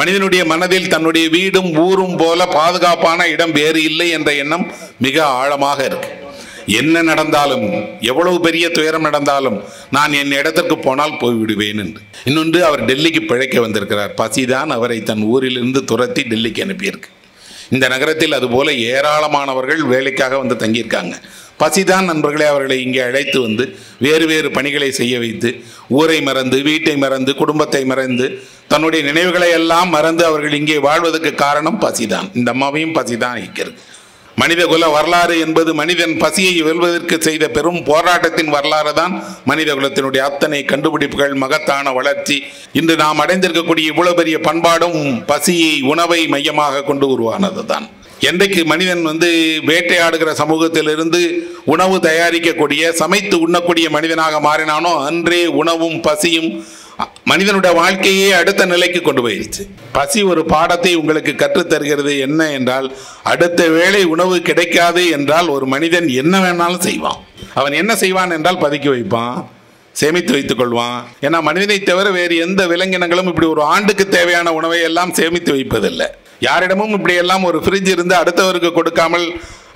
மனிதனுடைய மனதில் தன்னுடைய வீடும் ஊரும் போல பாதுகாப்பான இடம் வேறு இல்லை என்ற எண்ணம் மிக ஆழமாக இருக்கு என்ன நடந்தாலும் எவ்வளவு பெரிய துயரம் நடந்தாலும் நான் என் இடத்திற்கு போனால் போய்விடுவேன் என்று இன்னொன்று அவர் டெல்லிக்கு பிழைக்க வந்திருக்கிறார் பசிதான் அவரை தன் ஊரிலிருந்து துரத்தி டெல்லிக்கு அனுப்பியிருக்கு இந்த நகரத்தில் அதுபோல ஏராளமானவர்கள் வேலைக்காக வந்து தங்கியிருக்காங்க பசிதான் நண்பர்களே அவர்களை இங்கே அழைத்து வந்து வேறு வேறு பணிகளை செய்ய வைத்து ஊரை மறந்து வீட்டை மறந்து குடும்பத்தை மறந்து தன்னுடைய நினைவுகளை எல்லாம் மறந்து அவர்கள் இங்கே வாழ்வதற்கு காரணம் பசிதான் இந்த அம்மாவையும் பசிதான் இருக்கிறது மனிதகுல வரலாறு என்பது மனிதன் பசியை வெல்வதற்கு செய்த பெரும் போராட்டத்தின் வரலாறு தான் மனித குலத்தினுடைய அத்தனை கண்டுபிடிப்புகள் மகத்தான வளர்ச்சி இன்று நாம் அடைந்திருக்கக்கூடிய இவ்வளவு பெரிய பண்பாடும் பசியை உணவை மையமாக கொண்டு உருவானது தான் என்றைக்கு மனிதன் வந்து வேட்டையாடுகிற சமூகத்திலிருந்து உணவு தயாரிக்கக்கூடிய சமைத்து உண்ணக்கூடிய மனிதனாக மாறினானோ அன்றே உணவும் பசியும் மனிதனுடைய வாழ்க்கையே அடுத்த நிலைக்கு கொண்டு போயிடுச்சு பசி ஒரு பாடத்தை உங்களுக்கு கற்றுத்தருகிறது என்ன என்றால் அடுத்த வேளை உணவு கிடைக்காது என்றால் ஒரு மனிதன் என்ன வேணாலும் செய்வான் அவன் என்ன செய்வான் என்றால் பதுக்கி வைப்பான் சேமித்து வைத்துக் கொள்வான் ஏன்னா மனிதனை தவிர வேறு எந்த விலங்கினங்களும் இப்படி ஒரு ஆண்டுக்கு தேவையான உணவை எல்லாம் சேமித்து வைப்பதில்லை யாரிடமும் இப்படியெல்லாம் ஒரு ஃப்ரிட்ஜ் இருந்து அடுத்தவருக்கு கொடுக்காமல்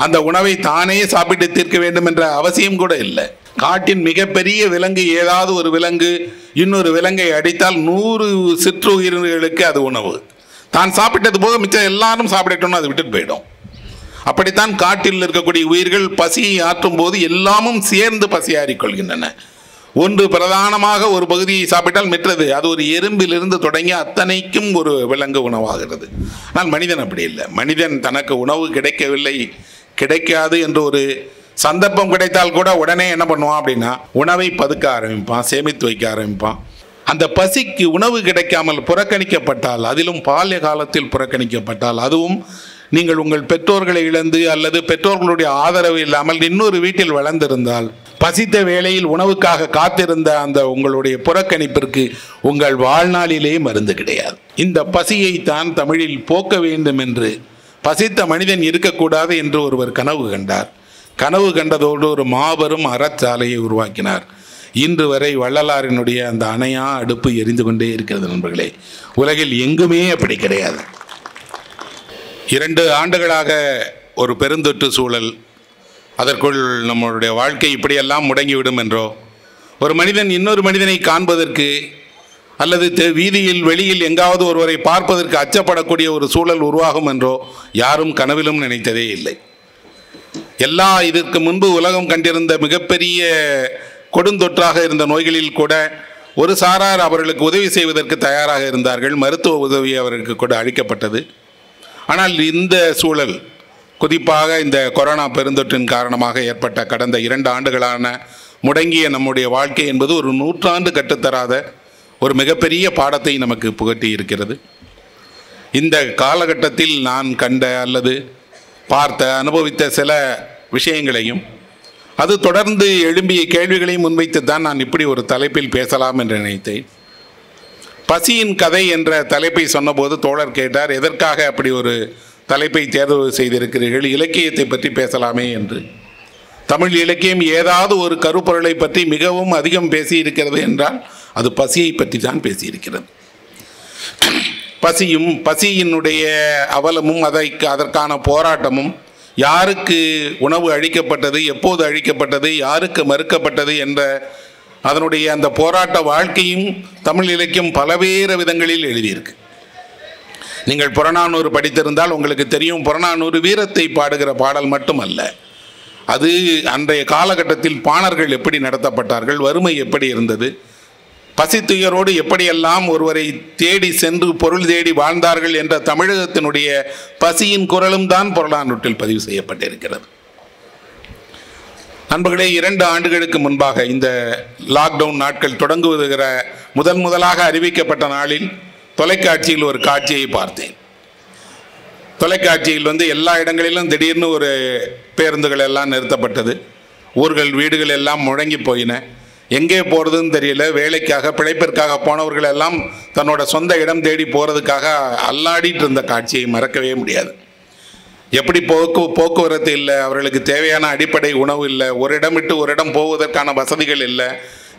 அந்த உணவை தானே சாப்பிட்டு தீர்க்க வேண்டும் என்ற அவசியம் கூட இல்லை காட்டின் மிகப்பெரிய விலங்கு ஏதாவது ஒரு விலங்கு இன்னொரு விலங்கை அடித்தால் நூறு சிற்று உயிரினங்களுக்கு அது உணவு தான் சாப்பிட்டது போக மிச்சம் எல்லாரும் சாப்பிடட்டும்னு அது விட்டுட்டு போயிடும் அப்படித்தான் காட்டில் இருக்கக்கூடிய உயிர்கள் பசியை ஆற்றும் போது எல்லாமும் சேர்ந்து பசியாறிக் கொள்கின்றன ஒன்று பிரதானமாக ஒரு பகுதியை சாப்பிட்டால் மெற்றது அது ஒரு எறும்பிலிருந்து தொடங்கி அத்தனைக்கும் ஒரு விலங்கு உணவாகிறது ஆனால் மனிதன் அப்படி இல்லை மனிதன் தனக்கு உணவு கிடைக்கவில்லை கிடைக்காது என்று ஒரு சந்தர்ப்பம் கிடைத்தால் கூட உடனே என்ன பண்ணுவான் அப்படின்னா உணவை பதுக்க ஆரம்பிப்பான் சேமித்து வைக்க ஆரம்பிப்பான் அந்த பசிக்கு உணவு கிடைக்காமல் புறக்கணிக்கப்பட்டால் அதிலும் பால்ய காலத்தில் புறக்கணிக்கப்பட்டால் அதுவும் நீங்கள் உங்கள் பெற்றோர்களை இழந்து அல்லது பெற்றோர்களுடைய ஆதரவு இல்லாமல் இன்னொரு வீட்டில் வளர்ந்திருந்தால் பசித்த வேளையில் உணவுக்காக காத்திருந்த அந்த உங்களுடைய புறக்கணிப்பிற்கு உங்கள் வாழ்நாளிலே மருந்து கிடையாது இந்த பசியை தான் தமிழில் போக்க வேண்டும் என்று பசித்த மனிதன் இருக்கக்கூடாது என்று ஒருவர் கனவு கண்டார் கனவு கண்டதோடு ஒரு மாபெரும் அறச்சாலையை உருவாக்கினார் இன்று வரை வள்ளலாரினுடைய அந்த அணையா அடுப்பு எரிந்து கொண்டே இருக்கிறது நண்பர்களே உலகில் எங்குமே அப்படி கிடையாது இரண்டு ஆண்டுகளாக ஒரு பெருந்தொற்று சூழல் அதற்குள் நம்மளுடைய வாழ்க்கை இப்படியெல்லாம் முடங்கிவிடும் என்றோ ஒரு மனிதன் இன்னொரு மனிதனை காண்பதற்கு அல்லது வீதியில் வெளியில் எங்காவது ஒருவரை பார்ப்பதற்கு அச்சப்படக்கூடிய ஒரு சூழல் உருவாகும் என்றோ யாரும் கனவிலும் நினைத்ததே இல்லை எல்லா இதற்கு முன்பு உலகம் கண்டிருந்த மிகப்பெரிய கொடுந்தொற்றாக இருந்த நோய்களில் கூட ஒரு சாரார் அவர்களுக்கு உதவி செய்வதற்கு தயாராக இருந்தார்கள் மருத்துவ உதவி அவர்களுக்கு கூட அளிக்கப்பட்டது ஆனால் இந்த சூழல் குறிப்பாக இந்த கொரோனா பெருந்தொற்றின் காரணமாக ஏற்பட்ட கடந்த இரண்டு ஆண்டுகளான முடங்கிய நம்முடைய வாழ்க்கை என்பது ஒரு நூற்றாண்டு கற்றுத்தராத ஒரு மிகப்பெரிய பாடத்தை நமக்கு புகட்டி இருக்கிறது இந்த காலகட்டத்தில் நான் கண்ட அல்லது பார்த்த அனுபவித்த சில விஷயங்களையும் அது தொடர்ந்து எழும்பிய கேள்விகளையும் முன்வைத்து தான் நான் இப்படி ஒரு தலைப்பில் பேசலாம் என்று நினைத்தேன் பசியின் கதை என்ற தலைப்பை சொன்னபோது தோழர் கேட்டார் எதற்காக அப்படி ஒரு தலைப்பை தேர்வு செய்திருக்கிறீர்கள் இலக்கியத்தை பற்றி பேசலாமே என்று தமிழ் இலக்கியம் ஏதாவது ஒரு கருப்பொருளை பற்றி மிகவும் அதிகம் பேசியிருக்கிறது என்றால் அது பசியை பற்றி தான் பேசியிருக்கிறது பசியும் பசியினுடைய அவலமும் அதை அதற்கான போராட்டமும் யாருக்கு உணவு அழிக்கப்பட்டது எப்போது அழிக்கப்பட்டது யாருக்கு மறுக்கப்பட்டது என்ற அதனுடைய அந்த போராட்ட வாழ்க்கையும் தமிழ் இலக்கியம் பலவேறு விதங்களில் எழுதியிருக்கு நீங்கள் புறநானூறு படித்திருந்தால் உங்களுக்கு தெரியும் புறநானூறு வீரத்தை பாடுகிற பாடல் மட்டுமல்ல அது அன்றைய காலகட்டத்தில் பாணர்கள் எப்படி நடத்தப்பட்டார்கள் வறுமை எப்படி இருந்தது பசித்துயரோடு எப்படியெல்லாம் ஒருவரை தேடி சென்று பொருள் தேடி வாழ்ந்தார்கள் என்ற தமிழகத்தினுடைய பசியின் குரலும் தான் புறநானூற்றில் பதிவு செய்யப்பட்டிருக்கிறது நண்பர்களே இரண்டு ஆண்டுகளுக்கு முன்பாக இந்த லாக்டவுன் நாட்கள் தொடங்குவதுகிற முதன் முதலாக அறிவிக்கப்பட்ட நாளில் தொலைக்காட்சியில் ஒரு காட்சியை பார்த்தேன் தொலைக்காட்சியில் வந்து எல்லா இடங்களிலும் திடீர்னு ஒரு பேருந்துகள் எல்லாம் நிறுத்தப்பட்டது ஊர்கள் வீடுகள் எல்லாம் முழங்கி போயின எங்கே போகிறதுன்னு தெரியல வேலைக்காக பிழைப்பிற்காக போனவர்கள் எல்லாம் தன்னோட சொந்த இடம் தேடி போகிறதுக்காக அல்லாடிட்டு இருந்த காட்சியை மறக்கவே முடியாது எப்படி போக்கு போக்குவரத்து இல்லை அவர்களுக்கு தேவையான அடிப்படை உணவு இல்லை ஒரு இடம் விட்டு ஒரு இடம் போவதற்கான வசதிகள் இல்லை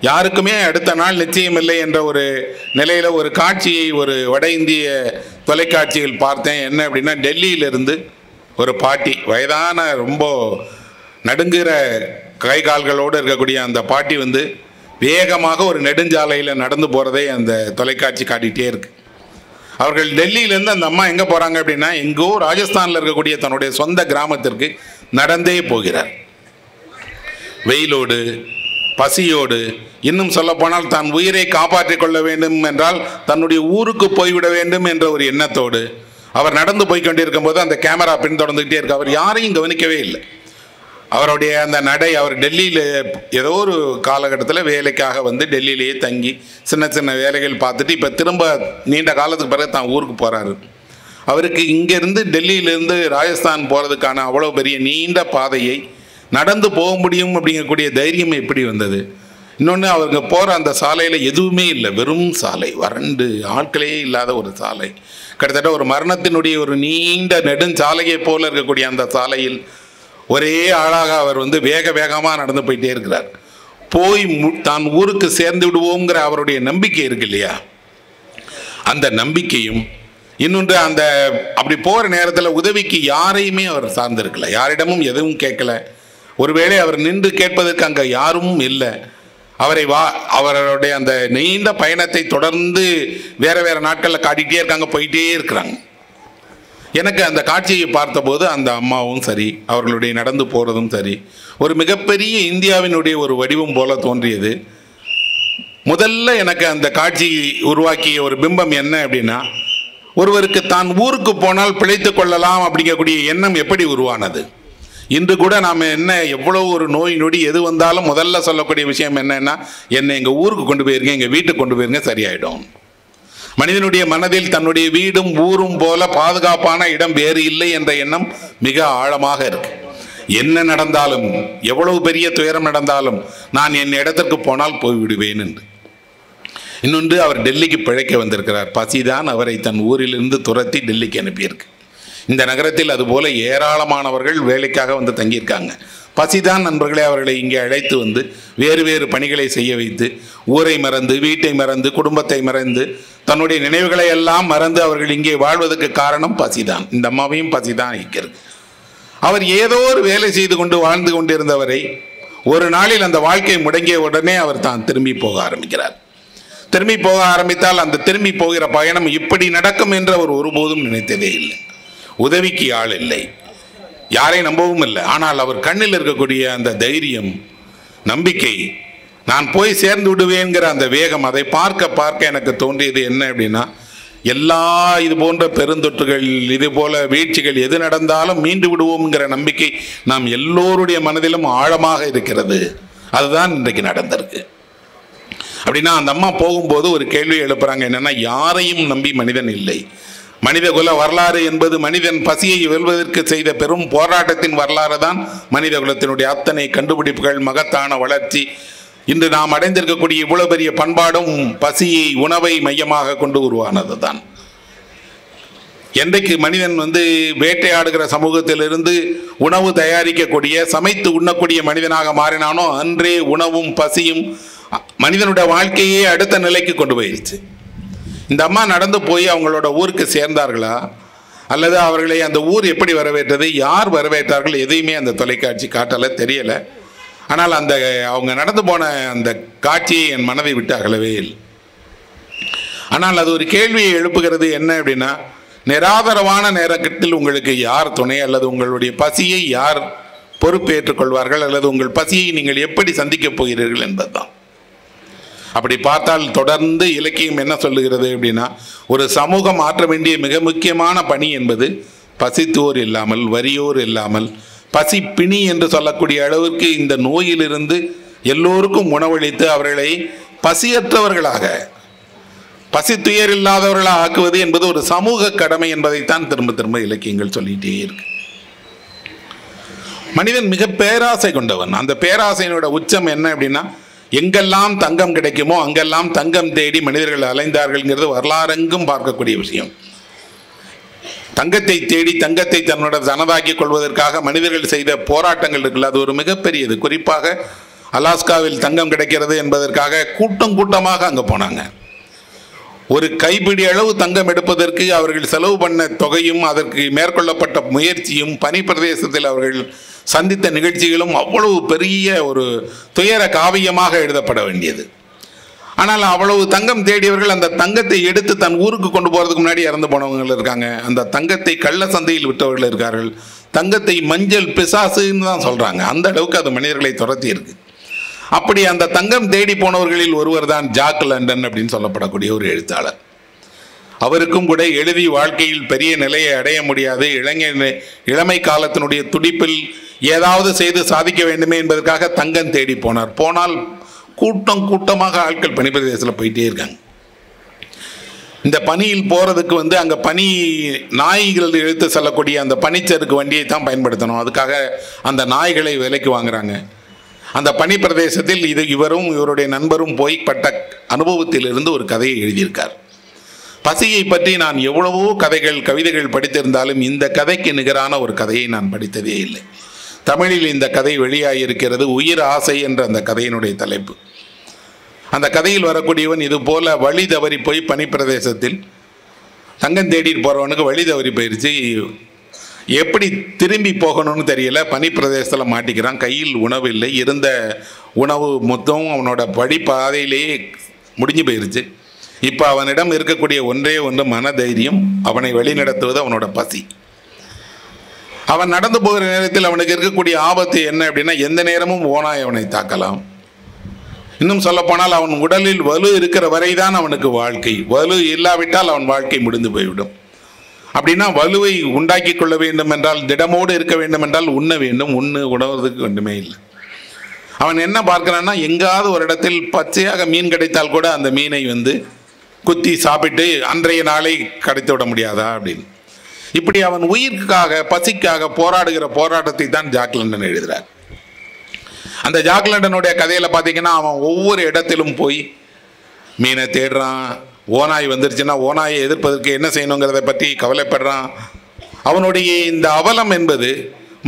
யாருக்குமே அடுத்த நாள் நிச்சயம் இல்லை என்ற ஒரு நிலையில் ஒரு காட்சியை ஒரு வட இந்திய தொலைக்காட்சியில் பார்த்தேன் என்ன அப்படின்னா டெல்லியிலிருந்து ஒரு பாட்டி வயதான ரொம்ப நடுங்குற கை கால்களோடு இருக்கக்கூடிய அந்த பாட்டி வந்து வேகமாக ஒரு நெடுஞ்சாலையில் நடந்து போகிறதே அந்த தொலைக்காட்சி காட்டிகிட்டே இருக்குது அவர்கள் டெல்லியிலேருந்து அந்த அம்மா எங்கே போகிறாங்க அப்படின்னா எங்கோ ராஜஸ்தானில் இருக்கக்கூடிய தன்னுடைய சொந்த கிராமத்திற்கு நடந்தே போகிறார் வெயிலோடு பசியோடு இன்னும் சொல்லப்போனால் தான் உயிரை காப்பாற்றிக் கொள்ள வேண்டும் என்றால் தன்னுடைய ஊருக்கு போய்விட வேண்டும் என்ற ஒரு எண்ணத்தோடு அவர் நடந்து போய் கொண்டிருக்கும் போது அந்த கேமரா பின்தொடர்ந்துகிட்டே இருக்கு அவர் யாரையும் கவனிக்கவே இல்லை அவருடைய அந்த நடை அவர் டெல்லியில் ஏதோ ஒரு காலகட்டத்தில் வேலைக்காக வந்து டெல்லியிலேயே தங்கி சின்ன சின்ன வேலைகள் பார்த்துட்டு இப்போ திரும்ப நீண்ட காலத்துக்கு பிறகு தான் ஊருக்கு போகிறாரு அவருக்கு இங்கேருந்து டெல்லியிலேருந்து ராஜஸ்தான் போகிறதுக்கான அவ்வளோ பெரிய நீண்ட பாதையை நடந்து போக முடியும் அப்படிங்கக்கூடிய தைரியம் எப்படி வந்தது இன்னொன்று அவருங்க போகிற அந்த சாலையில் எதுவுமே இல்லை வெறும் சாலை வறண்டு ஆட்களே இல்லாத ஒரு சாலை கிட்டத்தட்ட ஒரு மரணத்தினுடைய ஒரு நீண்ட நெடுஞ்சாலையை போல இருக்கக்கூடிய அந்த சாலையில் ஒரே ஆளாக அவர் வந்து வேக வேகமாக நடந்து போயிட்டே இருக்கிறார் போய் தான் ஊருக்கு சேர்ந்து விடுவோங்கிற அவருடைய நம்பிக்கை இருக்கு இல்லையா அந்த நம்பிக்கையும் இன்னொன்று அந்த அப்படி போகிற நேரத்தில் உதவிக்கு யாரையுமே அவர் சார்ந்திருக்கல யாரிடமும் எதுவும் கேட்கல ஒருவேளை அவர் நின்று கேட்பதற்கு அங்கே யாரும் இல்லை அவரை வா அவருடைய அந்த நீண்ட பயணத்தை தொடர்ந்து வேறு வேறு நாட்களில் காட்டிகிட்டே இருக்காங்க போயிட்டே இருக்கிறாங்க எனக்கு அந்த காட்சியை பார்த்தபோது அந்த அம்மாவும் சரி அவர்களுடைய நடந்து போகிறதும் சரி ஒரு மிகப்பெரிய இந்தியாவினுடைய ஒரு வடிவம் போல தோன்றியது முதல்ல எனக்கு அந்த காட்சி உருவாக்கிய ஒரு பிம்பம் என்ன அப்படின்னா ஒருவருக்கு தான் ஊருக்கு போனால் பிழைத்து கொள்ளலாம் அப்படிங்கக்கூடிய எண்ணம் எப்படி உருவானது இன்று கூட நாம் என்ன எவ்வளோ ஒரு நோய் நொடி எது வந்தாலும் முதல்ல சொல்லக்கூடிய விஷயம் என்னென்னா என்னை எங்கள் ஊருக்கு கொண்டு போயிருங்க எங்கள் வீட்டுக்கு கொண்டு போயிருங்க சரியாயிடும் மனிதனுடைய மனதில் தன்னுடைய வீடும் ஊரும் போல பாதுகாப்பான இடம் வேறு இல்லை என்ற எண்ணம் மிக ஆழமாக இருக்கு என்ன நடந்தாலும் எவ்வளவு பெரிய துயரம் நடந்தாலும் நான் என் இடத்திற்கு போனால் போய்விடுவேன் என்று இன்னொன்று அவர் டெல்லிக்கு பிழைக்க வந்திருக்கிறார் பசிதான் அவரை தன் ஊரிலிருந்து துரத்தி டெல்லிக்கு அனுப்பியிருக்கு இந்த நகரத்தில் அதுபோல ஏராளமானவர்கள் வேலைக்காக வந்து தங்கியிருக்காங்க பசிதான் நண்பர்களே அவர்களை இங்கே அழைத்து வந்து வேறு வேறு பணிகளை செய்ய வைத்து ஊரை மறந்து வீட்டை மறந்து குடும்பத்தை மறந்து தன்னுடைய நினைவுகளை எல்லாம் மறந்து அவர்கள் இங்கே வாழ்வதற்கு காரணம் பசிதான் இந்த அம்மாவையும் பசிதான் இருக்கிறது அவர் ஏதோ ஒரு வேலை செய்து கொண்டு வாழ்ந்து கொண்டிருந்தவரை ஒரு நாளில் அந்த வாழ்க்கை முடங்கிய உடனே அவர் தான் திரும்பி போக ஆரம்பிக்கிறார் திரும்பி போக ஆரம்பித்தால் அந்த திரும்பி போகிற பயணம் இப்படி நடக்கும் என்று அவர் ஒருபோதும் நினைத்ததே இல்லை உதவிக்கு ஆள் இல்லை யாரையும் நம்பவும் இல்லை ஆனால் அவர் கண்ணில் இருக்கக்கூடிய அந்த தைரியம் நம்பிக்கை நான் போய் சேர்ந்து விடுவேங்கிற அந்த வேகம் அதை பார்க்க பார்க்க எனக்கு தோன்றியது என்ன அப்படின்னா எல்லா இது போன்ற பெருந்தொற்றுகள் இது போல வீழ்ச்சிகள் எது நடந்தாலும் மீண்டு விடுவோம்ங்கிற நம்பிக்கை நாம் எல்லோருடைய மனதிலும் ஆழமாக இருக்கிறது அதுதான் இன்றைக்கு நடந்திருக்கு அப்படின்னா அந்த அம்மா போகும்போது ஒரு கேள்வி எழுப்புறாங்க என்னன்னா யாரையும் நம்பி மனிதன் இல்லை மனிதகுல வரலாறு என்பது மனிதன் பசியை வெல்வதற்கு செய்த பெரும் போராட்டத்தின் வரலாறு தான் மனித குலத்தினுடைய அத்தனை கண்டுபிடிப்புகள் மகத்தான வளர்ச்சி இன்று நாம் அடைந்திருக்கக்கூடிய இவ்வளவு பெரிய பண்பாடும் பசியை உணவை மையமாக கொண்டு உருவானது தான் என்றைக்கு மனிதன் வந்து வேட்டையாடுகிற சமூகத்திலிருந்து உணவு தயாரிக்கக்கூடிய சமைத்து உண்ணக்கூடிய மனிதனாக மாறினானோ அன்றே உணவும் பசியும் மனிதனுடைய வாழ்க்கையே அடுத்த நிலைக்கு கொண்டு போயிடுச்சு இந்த அம்மா நடந்து போய் அவங்களோட ஊருக்கு சேர்ந்தார்களா அல்லது அவர்களை அந்த ஊர் எப்படி வரவேற்றது யார் வரவேற்றார்கள் எதையுமே அந்த தொலைக்காட்சி காட்டலை தெரியலை ஆனால் அந்த அவங்க நடந்து போன அந்த காட்சியை என் மனதை விட்டு அகலவே இல்லை ஆனால் அது ஒரு கேள்வியை எழுப்புகிறது என்ன அப்படின்னா நிராதரவான நேரத்தில் உங்களுக்கு யார் துணை அல்லது உங்களுடைய பசியை யார் பொறுப்பேற்றுக்கொள்வார்கள் அல்லது உங்கள் பசியை நீங்கள் எப்படி சந்திக்கப் போகிறீர்கள் என்பதுதான் அப்படி பார்த்தால் தொடர்ந்து இலக்கியம் என்ன சொல்லுகிறது அப்படின்னா ஒரு சமூகம் மாற்ற வேண்டிய மிக முக்கியமான பணி என்பது பசித்தோர் இல்லாமல் வரியோர் இல்லாமல் பசி பிணி என்று சொல்லக்கூடிய அளவிற்கு இந்த நோயிலிருந்து எல்லோருக்கும் உணவளித்து அவர்களை பசியற்றவர்களாக பசி துயர் இல்லாதவர்களாக ஆக்குவது என்பது ஒரு சமூக கடமை என்பதைத்தான் திரும்ப திரும்ப இலக்கியங்கள் சொல்லிகிட்டே இருக்கு மனிதன் மிக பேராசை கொண்டவன் அந்த பேராசையினோட உச்சம் என்ன அப்படின்னா எங்கெல்லாம் தங்கம் கிடைக்குமோ அங்கெல்லாம் தங்கம் தேடி மனிதர்கள் அலைந்தார்கள்ங்கிறது வரலாறெங்கும் பார்க்கக்கூடிய விஷயம் தங்கத்தை தேடி தங்கத்தை தன்னோட தனதாக்கிக் கொள்வதற்காக மனிதர்கள் செய்த போராட்டங்கள் இருக்குல்ல அது ஒரு மிகப்பெரியது குறிப்பாக அலாஸ்காவில் தங்கம் கிடைக்கிறது என்பதற்காக கூட்டம் கூட்டமாக அங்கே போனாங்க ஒரு கைப்பிடி அளவு தங்கம் எடுப்பதற்கு அவர்கள் செலவு பண்ண தொகையும் அதற்கு மேற்கொள்ளப்பட்ட முயற்சியும் பனி பிரதேசத்தில் அவர்கள் சந்தித்த நிகழ்ச்சிகளும் அவ்வளவு பெரிய ஒரு துயர காவியமாக எழுதப்பட வேண்டியது ஆனால் அவ்வளவு தங்கம் தேடியவர்கள் அந்த தங்கத்தை எடுத்து தன் ஊருக்கு கொண்டு போகிறதுக்கு முன்னாடி இறந்து போனவங்க இருக்காங்க அந்த தங்கத்தை கள்ள சந்தையில் விட்டவர்கள் இருக்கார்கள் தங்கத்தை மஞ்சள் பிசாசுன்னு தான் சொல்கிறாங்க அந்த அளவுக்கு அது மனிதர்களை துரத்தி இருக்கு அப்படி அந்த தங்கம் தேடி போனவர்களில் ஒருவர் தான் ஜாக் லண்டன் அப்படின்னு சொல்லப்படக்கூடிய ஒரு எழுத்தாளர் அவருக்கும் கூட எழுதி வாழ்க்கையில் பெரிய நிலையை அடைய முடியாது இளைஞர் இளமை காலத்தினுடைய துடிப்பில் ஏதாவது செய்து சாதிக்க வேண்டுமே என்பதற்காக தங்கம் தேடி போனார் போனால் கூட்டம் கூட்டமாக ஆட்கள் பனி பிரதேசத்தில் போயிட்டே இருக்காங்க இந்த பனியில் போகிறதுக்கு வந்து அங்கே பனி நாய்கள் இழுத்து செல்லக்கூடிய அந்த பனிச்சருக்கு வண்டியை தான் பயன்படுத்தணும் அதுக்காக அந்த நாய்களை விலைக்கு வாங்குறாங்க அந்த பனி பிரதேசத்தில் இது இவரும் இவருடைய நண்பரும் போய் பட்ட அனுபவத்திலிருந்து ஒரு கதையை எழுதியிருக்கார் பசியை பற்றி நான் எவ்வளவோ கதைகள் கவிதைகள் படித்திருந்தாலும் இந்த கதைக்கு நிகரான ஒரு கதையை நான் படித்ததே இல்லை தமிழில் இந்த கதை வெளியாகியிருக்கிறது உயிர் ஆசை என்ற அந்த கதையினுடைய தலைப்பு அந்த கதையில் வரக்கூடியவன் இது போல வழி தவறி போய் பனிப்பிரதேசத்தில் தங்கம் தேடிட்டு போகிறவனுக்கு வழி தவறி போயிடுச்சு எப்படி திரும்பி போகணும்னு தெரியல பனிப்பிரதேசத்தில் மாட்டிக்கிறான் கையில் உணவு இல்லை இருந்த உணவு மொத்தம் அவனோட வழி பாதையிலேயே முடிஞ்சு போயிடுச்சு இப்போ அவனிடம் இருக்கக்கூடிய ஒன்றே ஒன்று மனதைரியம் அவனை வழிநடத்துவது அவனோட பசி அவன் நடந்து போகிற நேரத்தில் அவனுக்கு இருக்கக்கூடிய ஆபத்து என்ன அப்படின்னா எந்த நேரமும் ஓனாய் அவனை தாக்கலாம் இன்னும் சொல்லப்போனால் அவன் உடலில் வலு இருக்கிற வரை தான் அவனுக்கு வாழ்க்கை வலு இல்லாவிட்டால் அவன் வாழ்க்கை முடிந்து போய்விடும் அப்படின்னா வலுவை உண்டாக்கி கொள்ள வேண்டும் என்றால் திடமோடு இருக்க வேண்டும் என்றால் உண்ண வேண்டும் உண்ணு உணவுறதுக்கு ஒன்றுமே இல்லை அவன் என்ன பார்க்கிறான்னா எங்காவது ஒரு இடத்தில் பச்சையாக மீன் கிடைத்தால் கூட அந்த மீனை வந்து குத்தி சாப்பிட்டு அன்றைய நாளை கடத்தி விட முடியாதா அப்படின்னு இப்படி அவன் உயிருக்காக பசிக்காக போராடுகிற போராட்டத்தை தான் ஜாக் லண்டன் எழுதுகிறார் அந்த ஜாக் லண்டனுடைய கதையில் பார்த்தீங்கன்னா அவன் ஒவ்வொரு இடத்திலும் போய் மீனை தேடுறான் ஓனாய் வந்துருச்சுன்னா ஓனாயை எதிர்ப்பதற்கு என்ன செய்யணுங்கிறத பற்றி கவலைப்படுறான் அவனுடைய இந்த அவலம் என்பது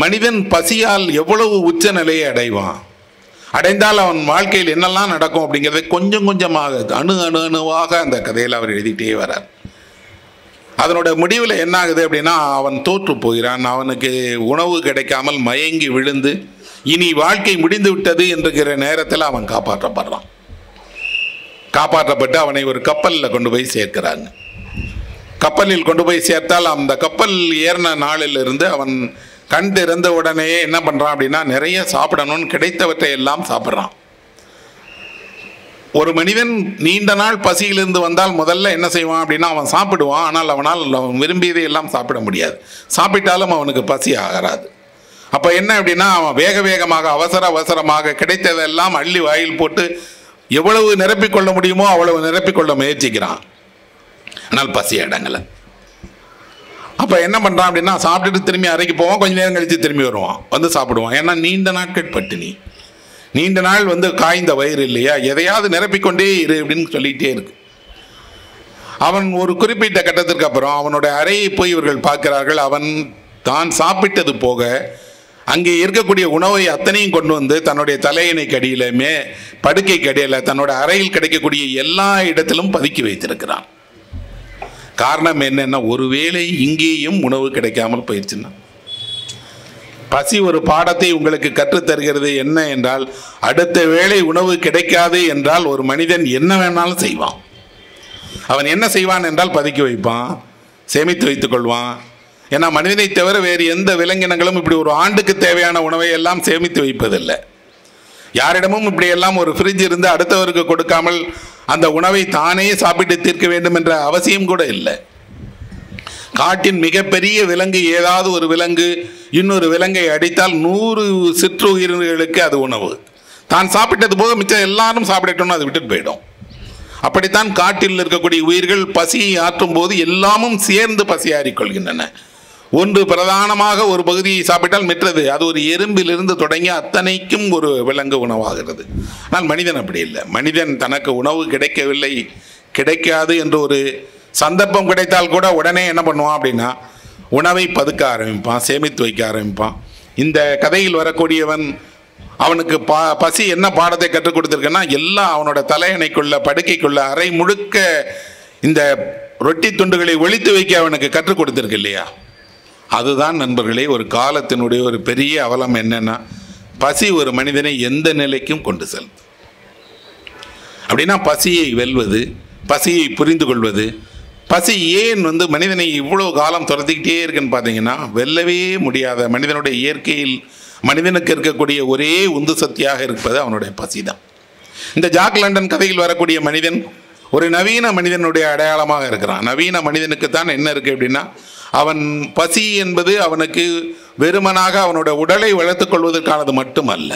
மனிதன் பசியால் எவ்வளவு உச்ச நிலையை அடைவான் அடைந்தால் அவன் வாழ்க்கையில் என்னெல்லாம் நடக்கும் அப்படிங்கிறத கொஞ்சம் கொஞ்சமாக அணு அணு அணுவாக அந்த கதையில் அவர் எழுதிட்டே வரார் அதனோட முடிவில் என்ன ஆகுது அப்படின்னா அவன் தோற்று போகிறான் அவனுக்கு உணவு கிடைக்காமல் மயங்கி விழுந்து இனி வாழ்க்கை முடிந்து விட்டது என்கிற நேரத்தில் அவன் காப்பாற்றப்படுறான் காப்பாற்றப்பட்டு அவனை ஒரு கப்பலில் கொண்டு போய் சேர்க்கிறாங்க கப்பலில் கொண்டு போய் சேர்த்தால் அந்த கப்பல் ஏறின நாளிலிருந்து அவன் கண்டு இருந்த உடனே என்ன பண்ணுறான் அப்படின்னா நிறைய சாப்பிடணும்னு கிடைத்தவற்றை எல்லாம் சாப்பிட்றான் ஒரு மனிதன் நீண்ட நாள் பசியிலிருந்து வந்தால் முதல்ல என்ன செய்வான் அப்படின்னா அவன் சாப்பிடுவான் ஆனால் அவனால் அவன் விரும்பியதை எல்லாம் சாப்பிட முடியாது சாப்பிட்டாலும் அவனுக்கு பசி ஆகாது அப்போ என்ன அப்படின்னா அவன் வேக வேகமாக அவசர அவசரமாக கிடைத்ததெல்லாம் அள்ளி வாயில் போட்டு எவ்வளவு நிரப்பிக்கொள்ள முடியுமோ அவ்வளவு நிரப்பிக்கொள்ள முயற்சிக்கிறான் ஆனால் பசி அடங்கலை அப்போ என்ன பண்ணுறான் அப்படின்னா சாப்பிட்டுட்டு திரும்பி அறைக்கு போவான் கொஞ்சம் நேரம் கழித்து திரும்பி வருவான் வந்து சாப்பிடுவான் ஏன்னா நீண்ட நாட்கள் பட்டினி நீண்ட நாள் வந்து காய்ந்த வயிறு இல்லையா எதையாவது நிரப்பிக்கொண்டே இரு அப்படின்னு சொல்லிகிட்டே இருக்கு அவன் ஒரு குறிப்பிட்ட கட்டத்திற்கு அப்புறம் அவனுடைய அறையை போய் இவர்கள் பார்க்கிறார்கள் அவன் தான் சாப்பிட்டது போக அங்கே இருக்கக்கூடிய உணவை அத்தனையும் கொண்டு வந்து தன்னுடைய தலையணை கடியிலுமே படுக்கை கடியில் தன்னோட அறையில் கிடைக்கக்கூடிய எல்லா இடத்திலும் பதுக்கி வைத்திருக்கிறான் காரணம் என்னென்னா ஒருவேளை இங்கேயும் உணவு கிடைக்காமல் போயிடுச்சுன்னா பசி ஒரு பாடத்தை உங்களுக்கு கற்றுத்தருகிறது என்ன என்றால் அடுத்த வேளை உணவு கிடைக்காது என்றால் ஒரு மனிதன் என்ன வேணாலும் செய்வான் அவன் என்ன செய்வான் என்றால் பதுக்கி வைப்பான் சேமித்து வைத்துக் கொள்வான் ஏன்னா மனிதனை தவிர வேறு எந்த விலங்கினங்களும் இப்படி ஒரு ஆண்டுக்கு தேவையான உணவை எல்லாம் சேமித்து வைப்பதில்லை யாரிடமும் இப்படியெல்லாம் ஒரு ஃப்ரிட்ஜ் இருந்து அடுத்தவருக்கு கொடுக்காமல் அந்த உணவை தானே சாப்பிட்டு தீர்க்க வேண்டும் என்ற அவசியம் கூட இல்லை காட்டின் மிகப்பெரிய விலங்கு ஏதாவது ஒரு விலங்கு இன்னொரு விலங்கை அடித்தால் நூறு சிற்றுயிரினர்களுக்கு அது உணவு தான் சாப்பிட்டது போக மிச்சம் எல்லாரும் சாப்பிடட்டோம்னு அது விட்டுட்டு போயிடும் அப்படித்தான் காட்டில் இருக்கக்கூடிய உயிர்கள் பசியை ஆற்றும் போது எல்லாமும் சேர்ந்து பசியாறிக்கொள்கின்றன ஒன்று பிரதானமாக ஒரு பகுதியை சாப்பிட்டால் மெற்றது அது ஒரு எறும்பிலிருந்து தொடங்கி அத்தனைக்கும் ஒரு விலங்கு உணவாகிறது ஆனால் மனிதன் அப்படி இல்லை மனிதன் தனக்கு உணவு கிடைக்கவில்லை கிடைக்காது என்று ஒரு சந்தர்ப்பம் கிடைத்தால் கூட உடனே என்ன பண்ணுவான் அப்படின்னா உணவை பதுக்க ஆரம்பிப்பான் சேமித்து வைக்க ஆரம்பிப்பான் இந்த கதையில் வரக்கூடியவன் அவனுக்கு பா பசி என்ன பாடத்தை கற்றுக் கொடுத்துருக்குன்னா எல்லாம் அவனோட தலையணைக்குள்ள படுக்கைக்குள்ள அரை முழுக்க இந்த ரொட்டி துண்டுகளை ஒழித்து வைக்க அவனுக்கு கற்றுக் கொடுத்துருக்கு இல்லையா அதுதான் நண்பர்களே ஒரு காலத்தினுடைய ஒரு பெரிய அவலம் என்னென்னா பசி ஒரு மனிதனை எந்த நிலைக்கும் கொண்டு செல்லும் அப்படின்னா பசியை வெல்வது பசியை புரிந்து கொள்வது பசி ஏன் வந்து மனிதனை இவ்வளோ காலம் துரத்திக்கிட்டே இருக்குன்னு பார்த்தீங்கன்னா வெல்லவே முடியாத மனிதனுடைய இயற்கையில் மனிதனுக்கு இருக்கக்கூடிய ஒரே உந்து சக்தியாக இருப்பது அவனுடைய பசி தான் இந்த ஜாக் லண்டன் கதையில் வரக்கூடிய மனிதன் ஒரு நவீன மனிதனுடைய அடையாளமாக இருக்கிறான் நவீன மனிதனுக்கு தான் என்ன இருக்குது அப்படின்னா அவன் பசி என்பது அவனுக்கு வெறுமனாக அவனோட உடலை வளர்த்து கொள்வதற்கானது மட்டுமல்ல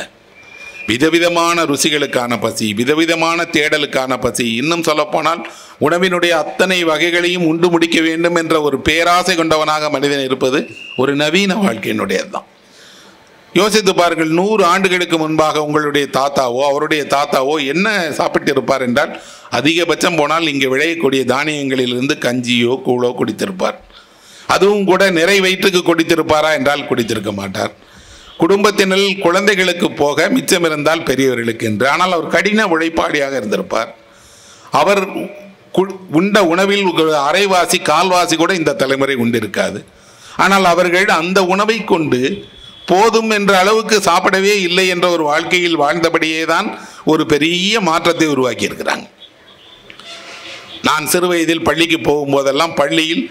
விதவிதமான ருசிகளுக்கான பசி விதவிதமான தேடலுக்கான பசி இன்னும் சொல்லப்போனால் உணவினுடைய அத்தனை வகைகளையும் உண்டு முடிக்க வேண்டும் என்ற ஒரு பேராசை கொண்டவனாக மனிதன் இருப்பது ஒரு நவீன வாழ்க்கையினுடையது தான் யோசித்து பாருங்கள் நூறு ஆண்டுகளுக்கு முன்பாக உங்களுடைய தாத்தாவோ அவருடைய தாத்தாவோ என்ன சாப்பிட்டு இருப்பார் என்றால் அதிகபட்சம் போனால் இங்கே விளையக்கூடிய தானியங்களிலிருந்து கஞ்சியோ கூழோ குடித்திருப்பார் அதுவும் கூட நிறை வயிற்றுக்கு குடித்திருப்பாரா என்றால் குடித்திருக்க மாட்டார் குடும்பத்தினில் குழந்தைகளுக்கு போக மிச்சம் இருந்தால் பெரியவர்களுக்கு என்று ஆனால் அவர் கடின உழைப்பாடியாக இருந்திருப்பார் அவர் உண்ட உணவில் அரைவாசி கால்வாசி கூட இந்த தலைமுறை உண்டிருக்காது ஆனால் அவர்கள் அந்த உணவை கொண்டு போதும் என்ற அளவுக்கு சாப்பிடவே இல்லை என்ற ஒரு வாழ்க்கையில் வாழ்ந்தபடியே தான் ஒரு பெரிய மாற்றத்தை உருவாக்கியிருக்கிறாங்க நான் சிறு வயதில் பள்ளிக்கு போகும்போதெல்லாம் பள்ளியில்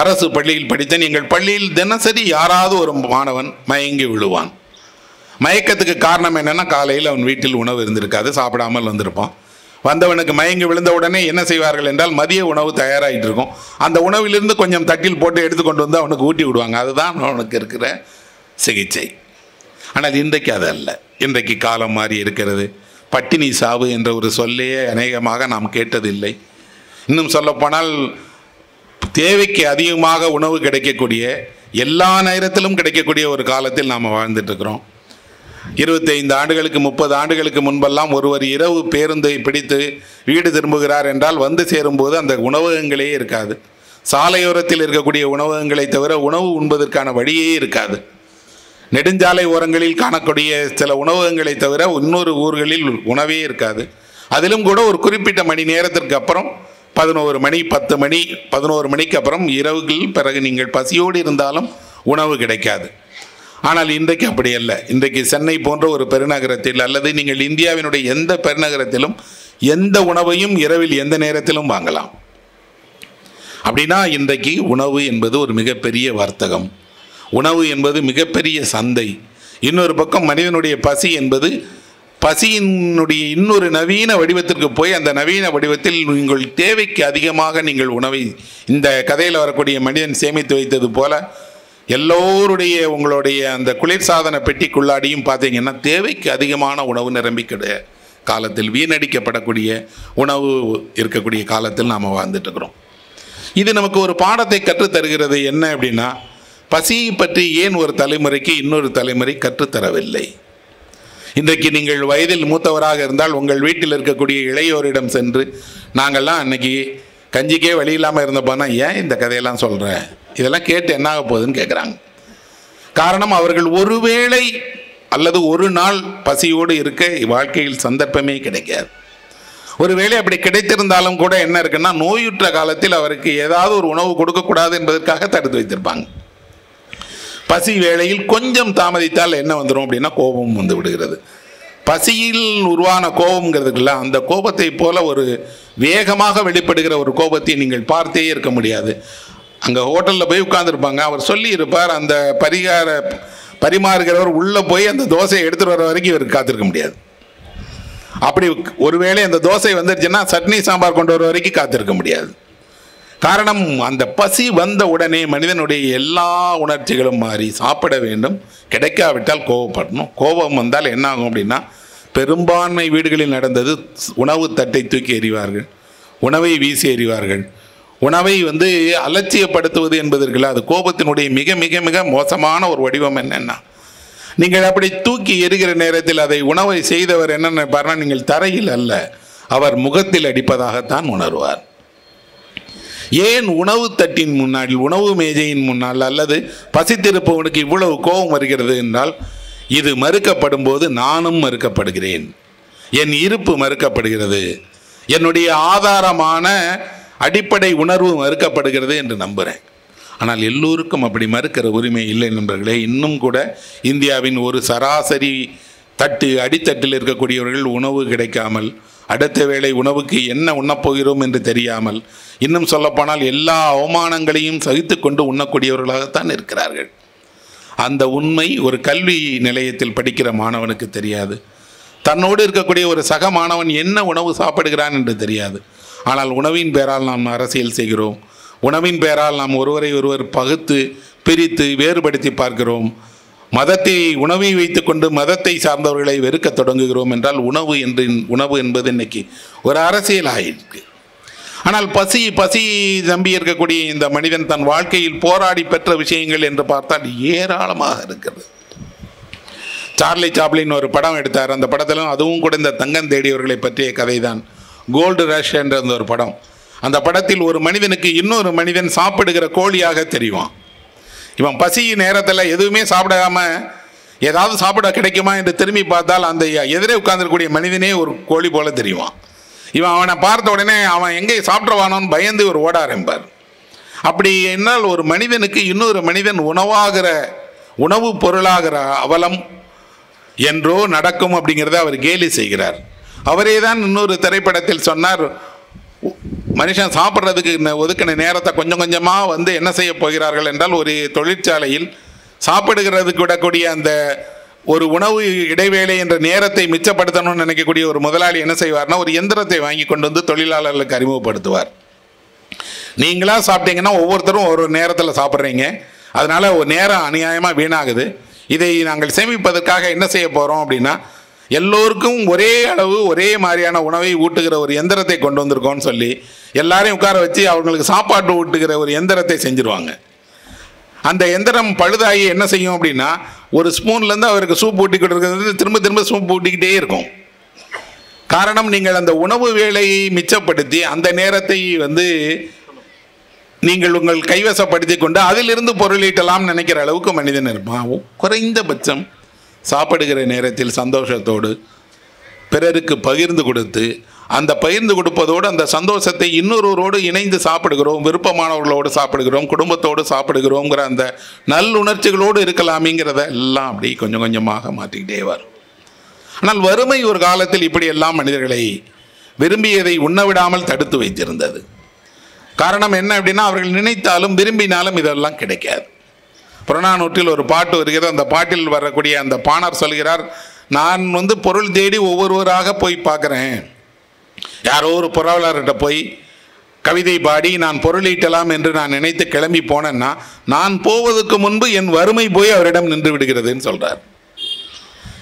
அரசு பள்ளியில் படித்தேன் எங்கள் பள்ளியில் தினசரி யாராவது ஒரு மாணவன் மயங்கி விழுவான் மயக்கத்துக்கு காரணம் என்னென்னா காலையில் அவன் வீட்டில் உணவு இருந்திருக்காது சாப்பிடாமல் வந்திருப்பான் வந்தவனுக்கு மயங்கி விழுந்த உடனே என்ன செய்வார்கள் என்றால் மதிய உணவு தயாராகிட்டு இருக்கும் அந்த உணவிலிருந்து கொஞ்சம் தட்டில் போட்டு எடுத்துக்கொண்டு வந்து அவனுக்கு ஊட்டி விடுவாங்க அதுதான் அவனுக்கு இருக்கிற சிகிச்சை ஆனால் இன்றைக்கு அது அல்ல இன்றைக்கு காலம் மாறி இருக்கிறது பட்டினி சாவு என்ற ஒரு சொல்லையே அநேகமாக நாம் கேட்டதில்லை இன்னும் சொல்லப்போனால் தேவைக்கு அதிகமாக உணவு கிடைக்கக்கூடிய எல்லா நேரத்திலும் கிடைக்கக்கூடிய ஒரு காலத்தில் நாம் வாழ்ந்துட்டுருக்குறோம் இருபத்தைந்து ஆண்டுகளுக்கு முப்பது ஆண்டுகளுக்கு முன்பெல்லாம் ஒருவர் இரவு பேருந்தை பிடித்து வீடு திரும்புகிறார் என்றால் வந்து சேரும்போது அந்த உணவகங்களே இருக்காது சாலையோரத்தில் இருக்கக்கூடிய உணவகங்களை தவிர உணவு உண்பதற்கான வழியே இருக்காது நெடுஞ்சாலை ஓரங்களில் காணக்கூடிய சில உணவகங்களை தவிர இன்னொரு ஊர்களில் உணவே இருக்காது அதிலும் கூட ஒரு குறிப்பிட்ட மணி நேரத்திற்கு அப்புறம் பதினோரு மணி பத்து மணி பதினோரு மணிக்கு அப்புறம் இரவுகள் பிறகு நீங்கள் பசியோடு இருந்தாலும் உணவு கிடைக்காது ஆனால் இன்றைக்கு அப்படி அல்ல இன்றைக்கு சென்னை போன்ற ஒரு பெருநகரத்தில் அல்லது நீங்கள் இந்தியாவினுடைய எந்த பெருநகரத்திலும் எந்த உணவையும் இரவில் எந்த நேரத்திலும் வாங்கலாம் அப்படின்னா இன்றைக்கு உணவு என்பது ஒரு மிகப்பெரிய வர்த்தகம் உணவு என்பது மிகப்பெரிய சந்தை இன்னொரு பக்கம் மனிதனுடைய பசி என்பது பசியினுடைய இன்னொரு நவீன வடிவத்திற்கு போய் அந்த நவீன வடிவத்தில் உங்கள் தேவைக்கு அதிகமாக நீங்கள் உணவை இந்த கதையில் வரக்கூடிய மனிதன் சேமித்து வைத்தது போல எல்லோருடைய உங்களுடைய அந்த குளிர்சாதன பெட்டிக்குள்ளாடியும் பார்த்தீங்கன்னா தேவைக்கு அதிகமான உணவு நிரம்பிக்கிட காலத்தில் வீணடிக்கப்படக்கூடிய உணவு இருக்கக்கூடிய காலத்தில் நாம் வாழ்ந்துட்டுருக்குறோம் இது நமக்கு ஒரு பாடத்தை கற்றுத்தருகிறது என்ன அப்படின்னா பசியை பற்றி ஏன் ஒரு தலைமுறைக்கு இன்னொரு தலைமுறை கற்றுத்தரவில்லை இன்றைக்கு நீங்கள் வயதில் மூத்தவராக இருந்தால் உங்கள் வீட்டில் இருக்கக்கூடிய இளையோரிடம் சென்று நாங்கள்லாம் அன்னைக்கு கஞ்சிக்கே வழி இல்லாமல் இருந்தப்போனா ஏன் இந்த கதையெல்லாம் சொல்கிறேன் இதெல்லாம் கேட்டு என்ன ஆக போகுதுன்னு கேட்குறாங்க காரணம் அவர்கள் ஒருவேளை அல்லது ஒரு நாள் பசியோடு இருக்க வாழ்க்கையில் சந்தர்ப்பமே கிடைக்காது ஒருவேளை அப்படி கிடைத்திருந்தாலும் கூட என்ன இருக்குன்னா நோயுற்ற காலத்தில் அவருக்கு ஏதாவது ஒரு உணவு கொடுக்கக்கூடாது என்பதற்காக தடுத்து வைத்திருப்பாங்க பசி வேளையில் கொஞ்சம் தாமதித்தால் என்ன வந்துடும் அப்படின்னா கோபம் வந்து விடுகிறது பசியில் உருவான கோபம்ங்கிறதுக்குல்ல அந்த கோபத்தை போல ஒரு வேகமாக வெளிப்படுகிற ஒரு கோபத்தை நீங்கள் பார்த்தே இருக்க முடியாது அங்கே ஹோட்டலில் போய் உட்காந்துருப்பாங்க அவர் சொல்லியிருப்பார் அந்த பரிகார பரிமாறுகிறவர் உள்ளே போய் அந்த தோசையை எடுத்துகிட்டு வர வரைக்கும் இவருக்கு காத்திருக்க முடியாது அப்படி ஒருவேளை அந்த தோசை வந்துருச்சுன்னா சட்னி சாம்பார் கொண்டு வர வரைக்கும் காத்திருக்க முடியாது காரணம் அந்த பசி வந்த உடனே மனிதனுடைய எல்லா உணர்ச்சிகளும் மாறி சாப்பிட வேண்டும் கிடைக்காவிட்டால் கோபப்படணும் கோபம் வந்தால் என்ன ஆகும் அப்படின்னா பெரும்பான்மை வீடுகளில் நடந்தது உணவு தட்டை தூக்கி எறிவார்கள் உணவை வீசி எறிவார்கள் உணவை வந்து அலட்சியப்படுத்துவது என்பதற்குள்ள அது கோபத்தினுடைய மிக மிக மிக மோசமான ஒரு வடிவம் என்னென்னா நீங்கள் அப்படி தூக்கி எறிகிற நேரத்தில் அதை உணவை செய்தவர் என்னென்ன பாருன்னா நீங்கள் தரையில் அல்ல அவர் முகத்தில் அடிப்பதாகத்தான் உணர்வார் ஏன் உணவு தட்டின் முன்னால் உணவு மேஜையின் முன்னால் அல்லது பசித்திருப்பவனுக்கு இவ்வளவு கோபம் வருகிறது என்றால் இது மறுக்கப்படும் போது நானும் மறுக்கப்படுகிறேன் என் இருப்பு மறுக்கப்படுகிறது என்னுடைய ஆதாரமான அடிப்படை உணர்வு மறுக்கப்படுகிறது என்று நம்புகிறேன் ஆனால் எல்லோருக்கும் அப்படி மறுக்கிற உரிமை இல்லை நண்பர்களே இன்னும் கூட இந்தியாவின் ஒரு சராசரி தட்டு அடித்தட்டில் இருக்கக்கூடியவர்கள் உணவு கிடைக்காமல் அடுத்த வேளை உணவுக்கு என்ன உண்ணப்போகிறோம் என்று தெரியாமல் இன்னும் சொல்லப்போனால் எல்லா அவமானங்களையும் சகித்து கொண்டு உண்ணக்கூடியவர்களாகத்தான் இருக்கிறார்கள் அந்த உண்மை ஒரு கல்வி நிலையத்தில் படிக்கிற மாணவனுக்கு தெரியாது தன்னோடு இருக்கக்கூடிய ஒரு சக மாணவன் என்ன உணவு சாப்பிடுகிறான் என்று தெரியாது ஆனால் உணவின் பெயரால் நாம் அரசியல் செய்கிறோம் உணவின் பெயரால் நாம் ஒருவரை ஒருவர் பகுத்து பிரித்து வேறுபடுத்தி பார்க்கிறோம் மதத்தை உணவை வைத்துக்கொண்டு மதத்தை சார்ந்தவர்களை வெறுக்க தொடங்குகிறோம் என்றால் உணவு என்று உணவு என்பது இன்னைக்கு ஒரு அரசியல் ஆயிருக்கு ஆனால் பசி பசி நம்பி இருக்கக்கூடிய இந்த மனிதன் தன் வாழ்க்கையில் போராடி பெற்ற விஷயங்கள் என்று பார்த்தால் ஏராளமாக இருக்கிறது சார்லி சாப்ளின் ஒரு படம் எடுத்தார் அந்த படத்திலும் அதுவும் கூட இந்த தங்கம் தேடியவர்களை பற்றிய கதை தான் கோல்டு ரஷ் என்ற அந்த ஒரு படம் அந்த படத்தில் ஒரு மனிதனுக்கு இன்னொரு மனிதன் சாப்பிடுகிற கோழியாக தெரியும் இவன் பசி நேரத்தில் எதுவுமே சாப்பிடாம ஏதாவது சாப்பிட கிடைக்குமா என்று திரும்பி பார்த்தால் அந்த எதிரே உட்கார்ந்துருக்கூடிய மனிதனே ஒரு கோழி போல தெரியும் இவன் அவனை பார்த்த உடனே அவன் எங்கே சாப்பிட்றவானோன்னு பயந்து ஒரு ஓட ஆரம்பிப்பார் அப்படி என்னால் ஒரு மனிதனுக்கு இன்னொரு மனிதன் உணவாகிற உணவு பொருளாகிற அவலம் என்றோ நடக்கும் அப்படிங்கிறத அவர் கேலி செய்கிறார் அவரே தான் இன்னொரு திரைப்படத்தில் சொன்னார் மனுஷன் சாப்பிட்றதுக்கு ஒதுக்கின நேரத்தை கொஞ்சம் கொஞ்சமாக வந்து என்ன செய்ய போகிறார்கள் என்றால் ஒரு தொழிற்சாலையில் சாப்பிடுகிறதுக்கு விடக்கூடிய அந்த ஒரு உணவு இடைவேளை என்ற நேரத்தை மிச்சப்படுத்தணும்னு நினைக்கக்கூடிய ஒரு முதலாளி என்ன செய்வார்னா ஒரு எந்திரத்தை வாங்கி கொண்டு வந்து தொழிலாளர்களுக்கு அறிமுகப்படுத்துவார் நீங்களாக சாப்பிட்டீங்கன்னா ஒவ்வொருத்தரும் ஒரு நேரத்தில் சாப்பிட்றீங்க அதனால் ஒரு நேரம் அநியாயமாக வீணாகுது இதை நாங்கள் சேமிப்பதற்காக என்ன செய்ய போகிறோம் அப்படின்னா எல்லோருக்கும் ஒரே அளவு ஒரே மாதிரியான உணவை ஊட்டுகிற ஒரு எந்திரத்தை கொண்டு வந்திருக்கோம்னு சொல்லி எல்லாரையும் உட்கார வச்சு அவங்களுக்கு சாப்பாடு ஊட்டுகிற ஒரு எந்திரத்தை செஞ்சுருவாங்க அந்த எந்திரம் பழுதாகி என்ன செய்யும் அப்படின்னா ஒரு ஸ்பூன்லேருந்து அவருக்கு சூப் ஊட்டிக்கிட்டு திரும்ப திரும்ப சூப் ஊட்டிக்கிட்டே இருக்கும் காரணம் நீங்கள் அந்த உணவு வேலையை மிச்சப்படுத்தி அந்த நேரத்தை வந்து நீங்கள் உங்கள் கைவசப்படுத்தி கொண்டு அதிலிருந்து பொருளீட்டலாம் நினைக்கிற அளவுக்கு மனிதன் இருப்பான் குறைந்தபட்சம் சாப்பிடுகிற நேரத்தில் சந்தோஷத்தோடு பிறருக்கு பகிர்ந்து கொடுத்து அந்த பகிர்ந்து கொடுப்பதோடு அந்த சந்தோஷத்தை இன்னொருவரோடு இணைந்து சாப்பிடுகிறோம் விருப்பமானவர்களோடு சாப்பிடுகிறோம் குடும்பத்தோடு சாப்பிடுகிறோங்கிற அந்த நல்லுணர்ச்சிகளோடு இருக்கலாமேங்கிறத எல்லாம் அப்படி கொஞ்சம் கொஞ்சமாக மாற்றிக்கிட்டே வரும் ஆனால் வறுமை ஒரு காலத்தில் இப்படி எல்லாம் மனிதர்களை விரும்பியதை உண்ணவிடாமல் தடுத்து வைத்திருந்தது காரணம் என்ன அப்படின்னா அவர்கள் நினைத்தாலும் விரும்பினாலும் இதெல்லாம் கிடைக்காது புறநானூற்றில் ஒரு பாட்டு வருகிறது அந்த பாட்டில் வரக்கூடிய அந்த பாணர் சொல்கிறார் நான் வந்து பொருள் தேடி ஒவ்வொருவராக போய் பார்க்குறேன் யாரோ ஒரு பொருளாளர்கிட்ட போய் கவிதை பாடி நான் பொருளீட்டலாம் என்று நான் நினைத்து கிளம்பி போனேன்னா நான் போவதற்கு முன்பு என் வறுமை போய் அவரிடம் நின்று விடுகிறதுன்னு சொல்கிறார்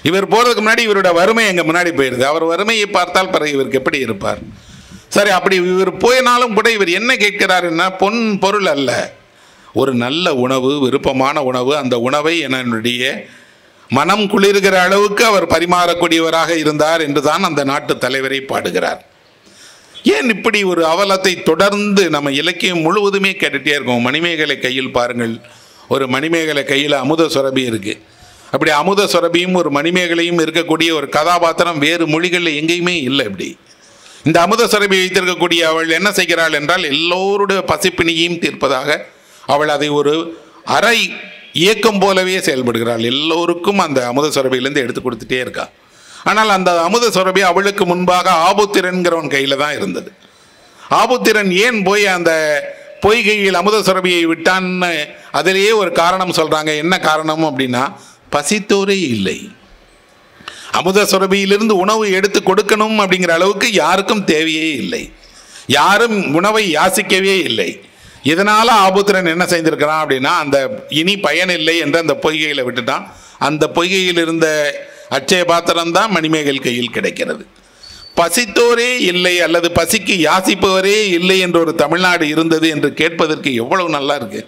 இவர் போகிறதுக்கு முன்னாடி இவரோட வறுமை எங்கள் முன்னாடி போயிடுது அவர் வறுமையை பார்த்தால் பிறகு இவருக்கு எப்படி இருப்பார் சரி அப்படி இவர் போயினாலும் கூட இவர் என்ன கேட்கிறாருன்னா பொன் பொருள் அல்ல ஒரு நல்ல உணவு விருப்பமான உணவு அந்த உணவை என்னுடைய மனம் குளிர்கிற அளவுக்கு அவர் பரிமாறக்கூடியவராக இருந்தார் என்றுதான் அந்த நாட்டு தலைவரை பாடுகிறார் ஏன் இப்படி ஒரு அவலத்தை தொடர்ந்து நம்ம இலக்கியம் முழுவதுமே கேட்டுகிட்டே இருக்கோம் மணிமேகலை கையில் பாருங்கள் ஒரு மணிமேகலை கையில் அமுத சுரபி இருக்குது அப்படி அமுத சுரபியும் ஒரு மணிமேகலையும் இருக்கக்கூடிய ஒரு கதாபாத்திரம் வேறு மொழிகளில் எங்கேயுமே இல்லை இப்படி இந்த அமுத சுரபி வைத்திருக்கக்கூடிய அவள் என்ன செய்கிறாள் என்றால் எல்லோருடைய பசிப்பினியையும் தீர்ப்பதாக அவள் அதை ஒரு அறை இயக்கம் போலவே செயல்படுகிறாள் எல்லோருக்கும் அந்த அமுத சுரபியிலேருந்து எடுத்து கொடுத்துட்டே இருக்கா ஆனால் அந்த அமுத சுரபி அவளுக்கு முன்பாக ஆபுத்திரன்கிறவன் கையில் தான் இருந்தது ஆபுத்திரன் ஏன் போய் அந்த பொய்கையில் அமுத சுரபியை விட்டான்னு அதிலேயே ஒரு காரணம் சொல்கிறாங்க என்ன காரணம் அப்படின்னா பசித்தோரே இல்லை அமுத சுரபியிலிருந்து உணவு எடுத்து கொடுக்கணும் அப்படிங்கிற அளவுக்கு யாருக்கும் தேவையே இல்லை யாரும் உணவை யாசிக்கவே இல்லை இதனால் ஆபுத்திரன் என்ன செய்திருக்கிறான் அப்படின்னா அந்த இனி பயன் இல்லை என்று அந்த பொய்கையில விட்டுட்டான் அந்த பொய்கையில் இருந்த அச்சய பாத்திரம் தான் மணிமேகல் கையில் கிடைக்கிறது பசித்தோரே இல்லை அல்லது பசிக்கு யாசிப்பவரே இல்லை என்ற ஒரு தமிழ்நாடு இருந்தது என்று கேட்பதற்கு எவ்வளவு நல்லா இருக்கு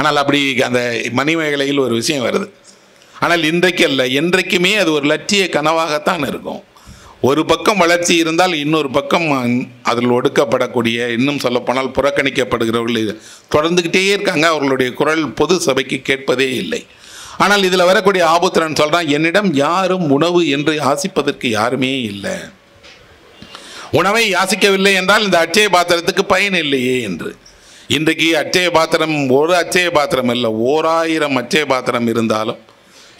ஆனால் அப்படி அந்த மணிமேகலையில் ஒரு விஷயம் வருது ஆனால் இன்றைக்கு அல்ல என்றைக்குமே அது ஒரு லட்சிய கனவாகத்தான் இருக்கும் ஒரு பக்கம் வளர்ச்சி இருந்தால் இன்னொரு பக்கம் அதில் ஒடுக்கப்படக்கூடிய இன்னும் சொல்லப்போனால் புறக்கணிக்கப்படுகிறவர்கள் தொடர்ந்துக்கிட்டே இருக்காங்க அவர்களுடைய குரல் பொது சபைக்கு கேட்பதே இல்லை ஆனால் இதில் வரக்கூடிய ஆபுத்திரன் சொல்கிறான் என்னிடம் யாரும் உணவு என்று யாசிப்பதற்கு யாருமே இல்லை உணவை யாசிக்கவில்லை என்றால் இந்த அச்சய பாத்திரத்துக்கு பயன் இல்லையே என்று இன்றைக்கு அச்சய பாத்திரம் ஒரு அச்சய பாத்திரம் இல்லை ஓராயிரம் அச்சய பாத்திரம் இருந்தாலும்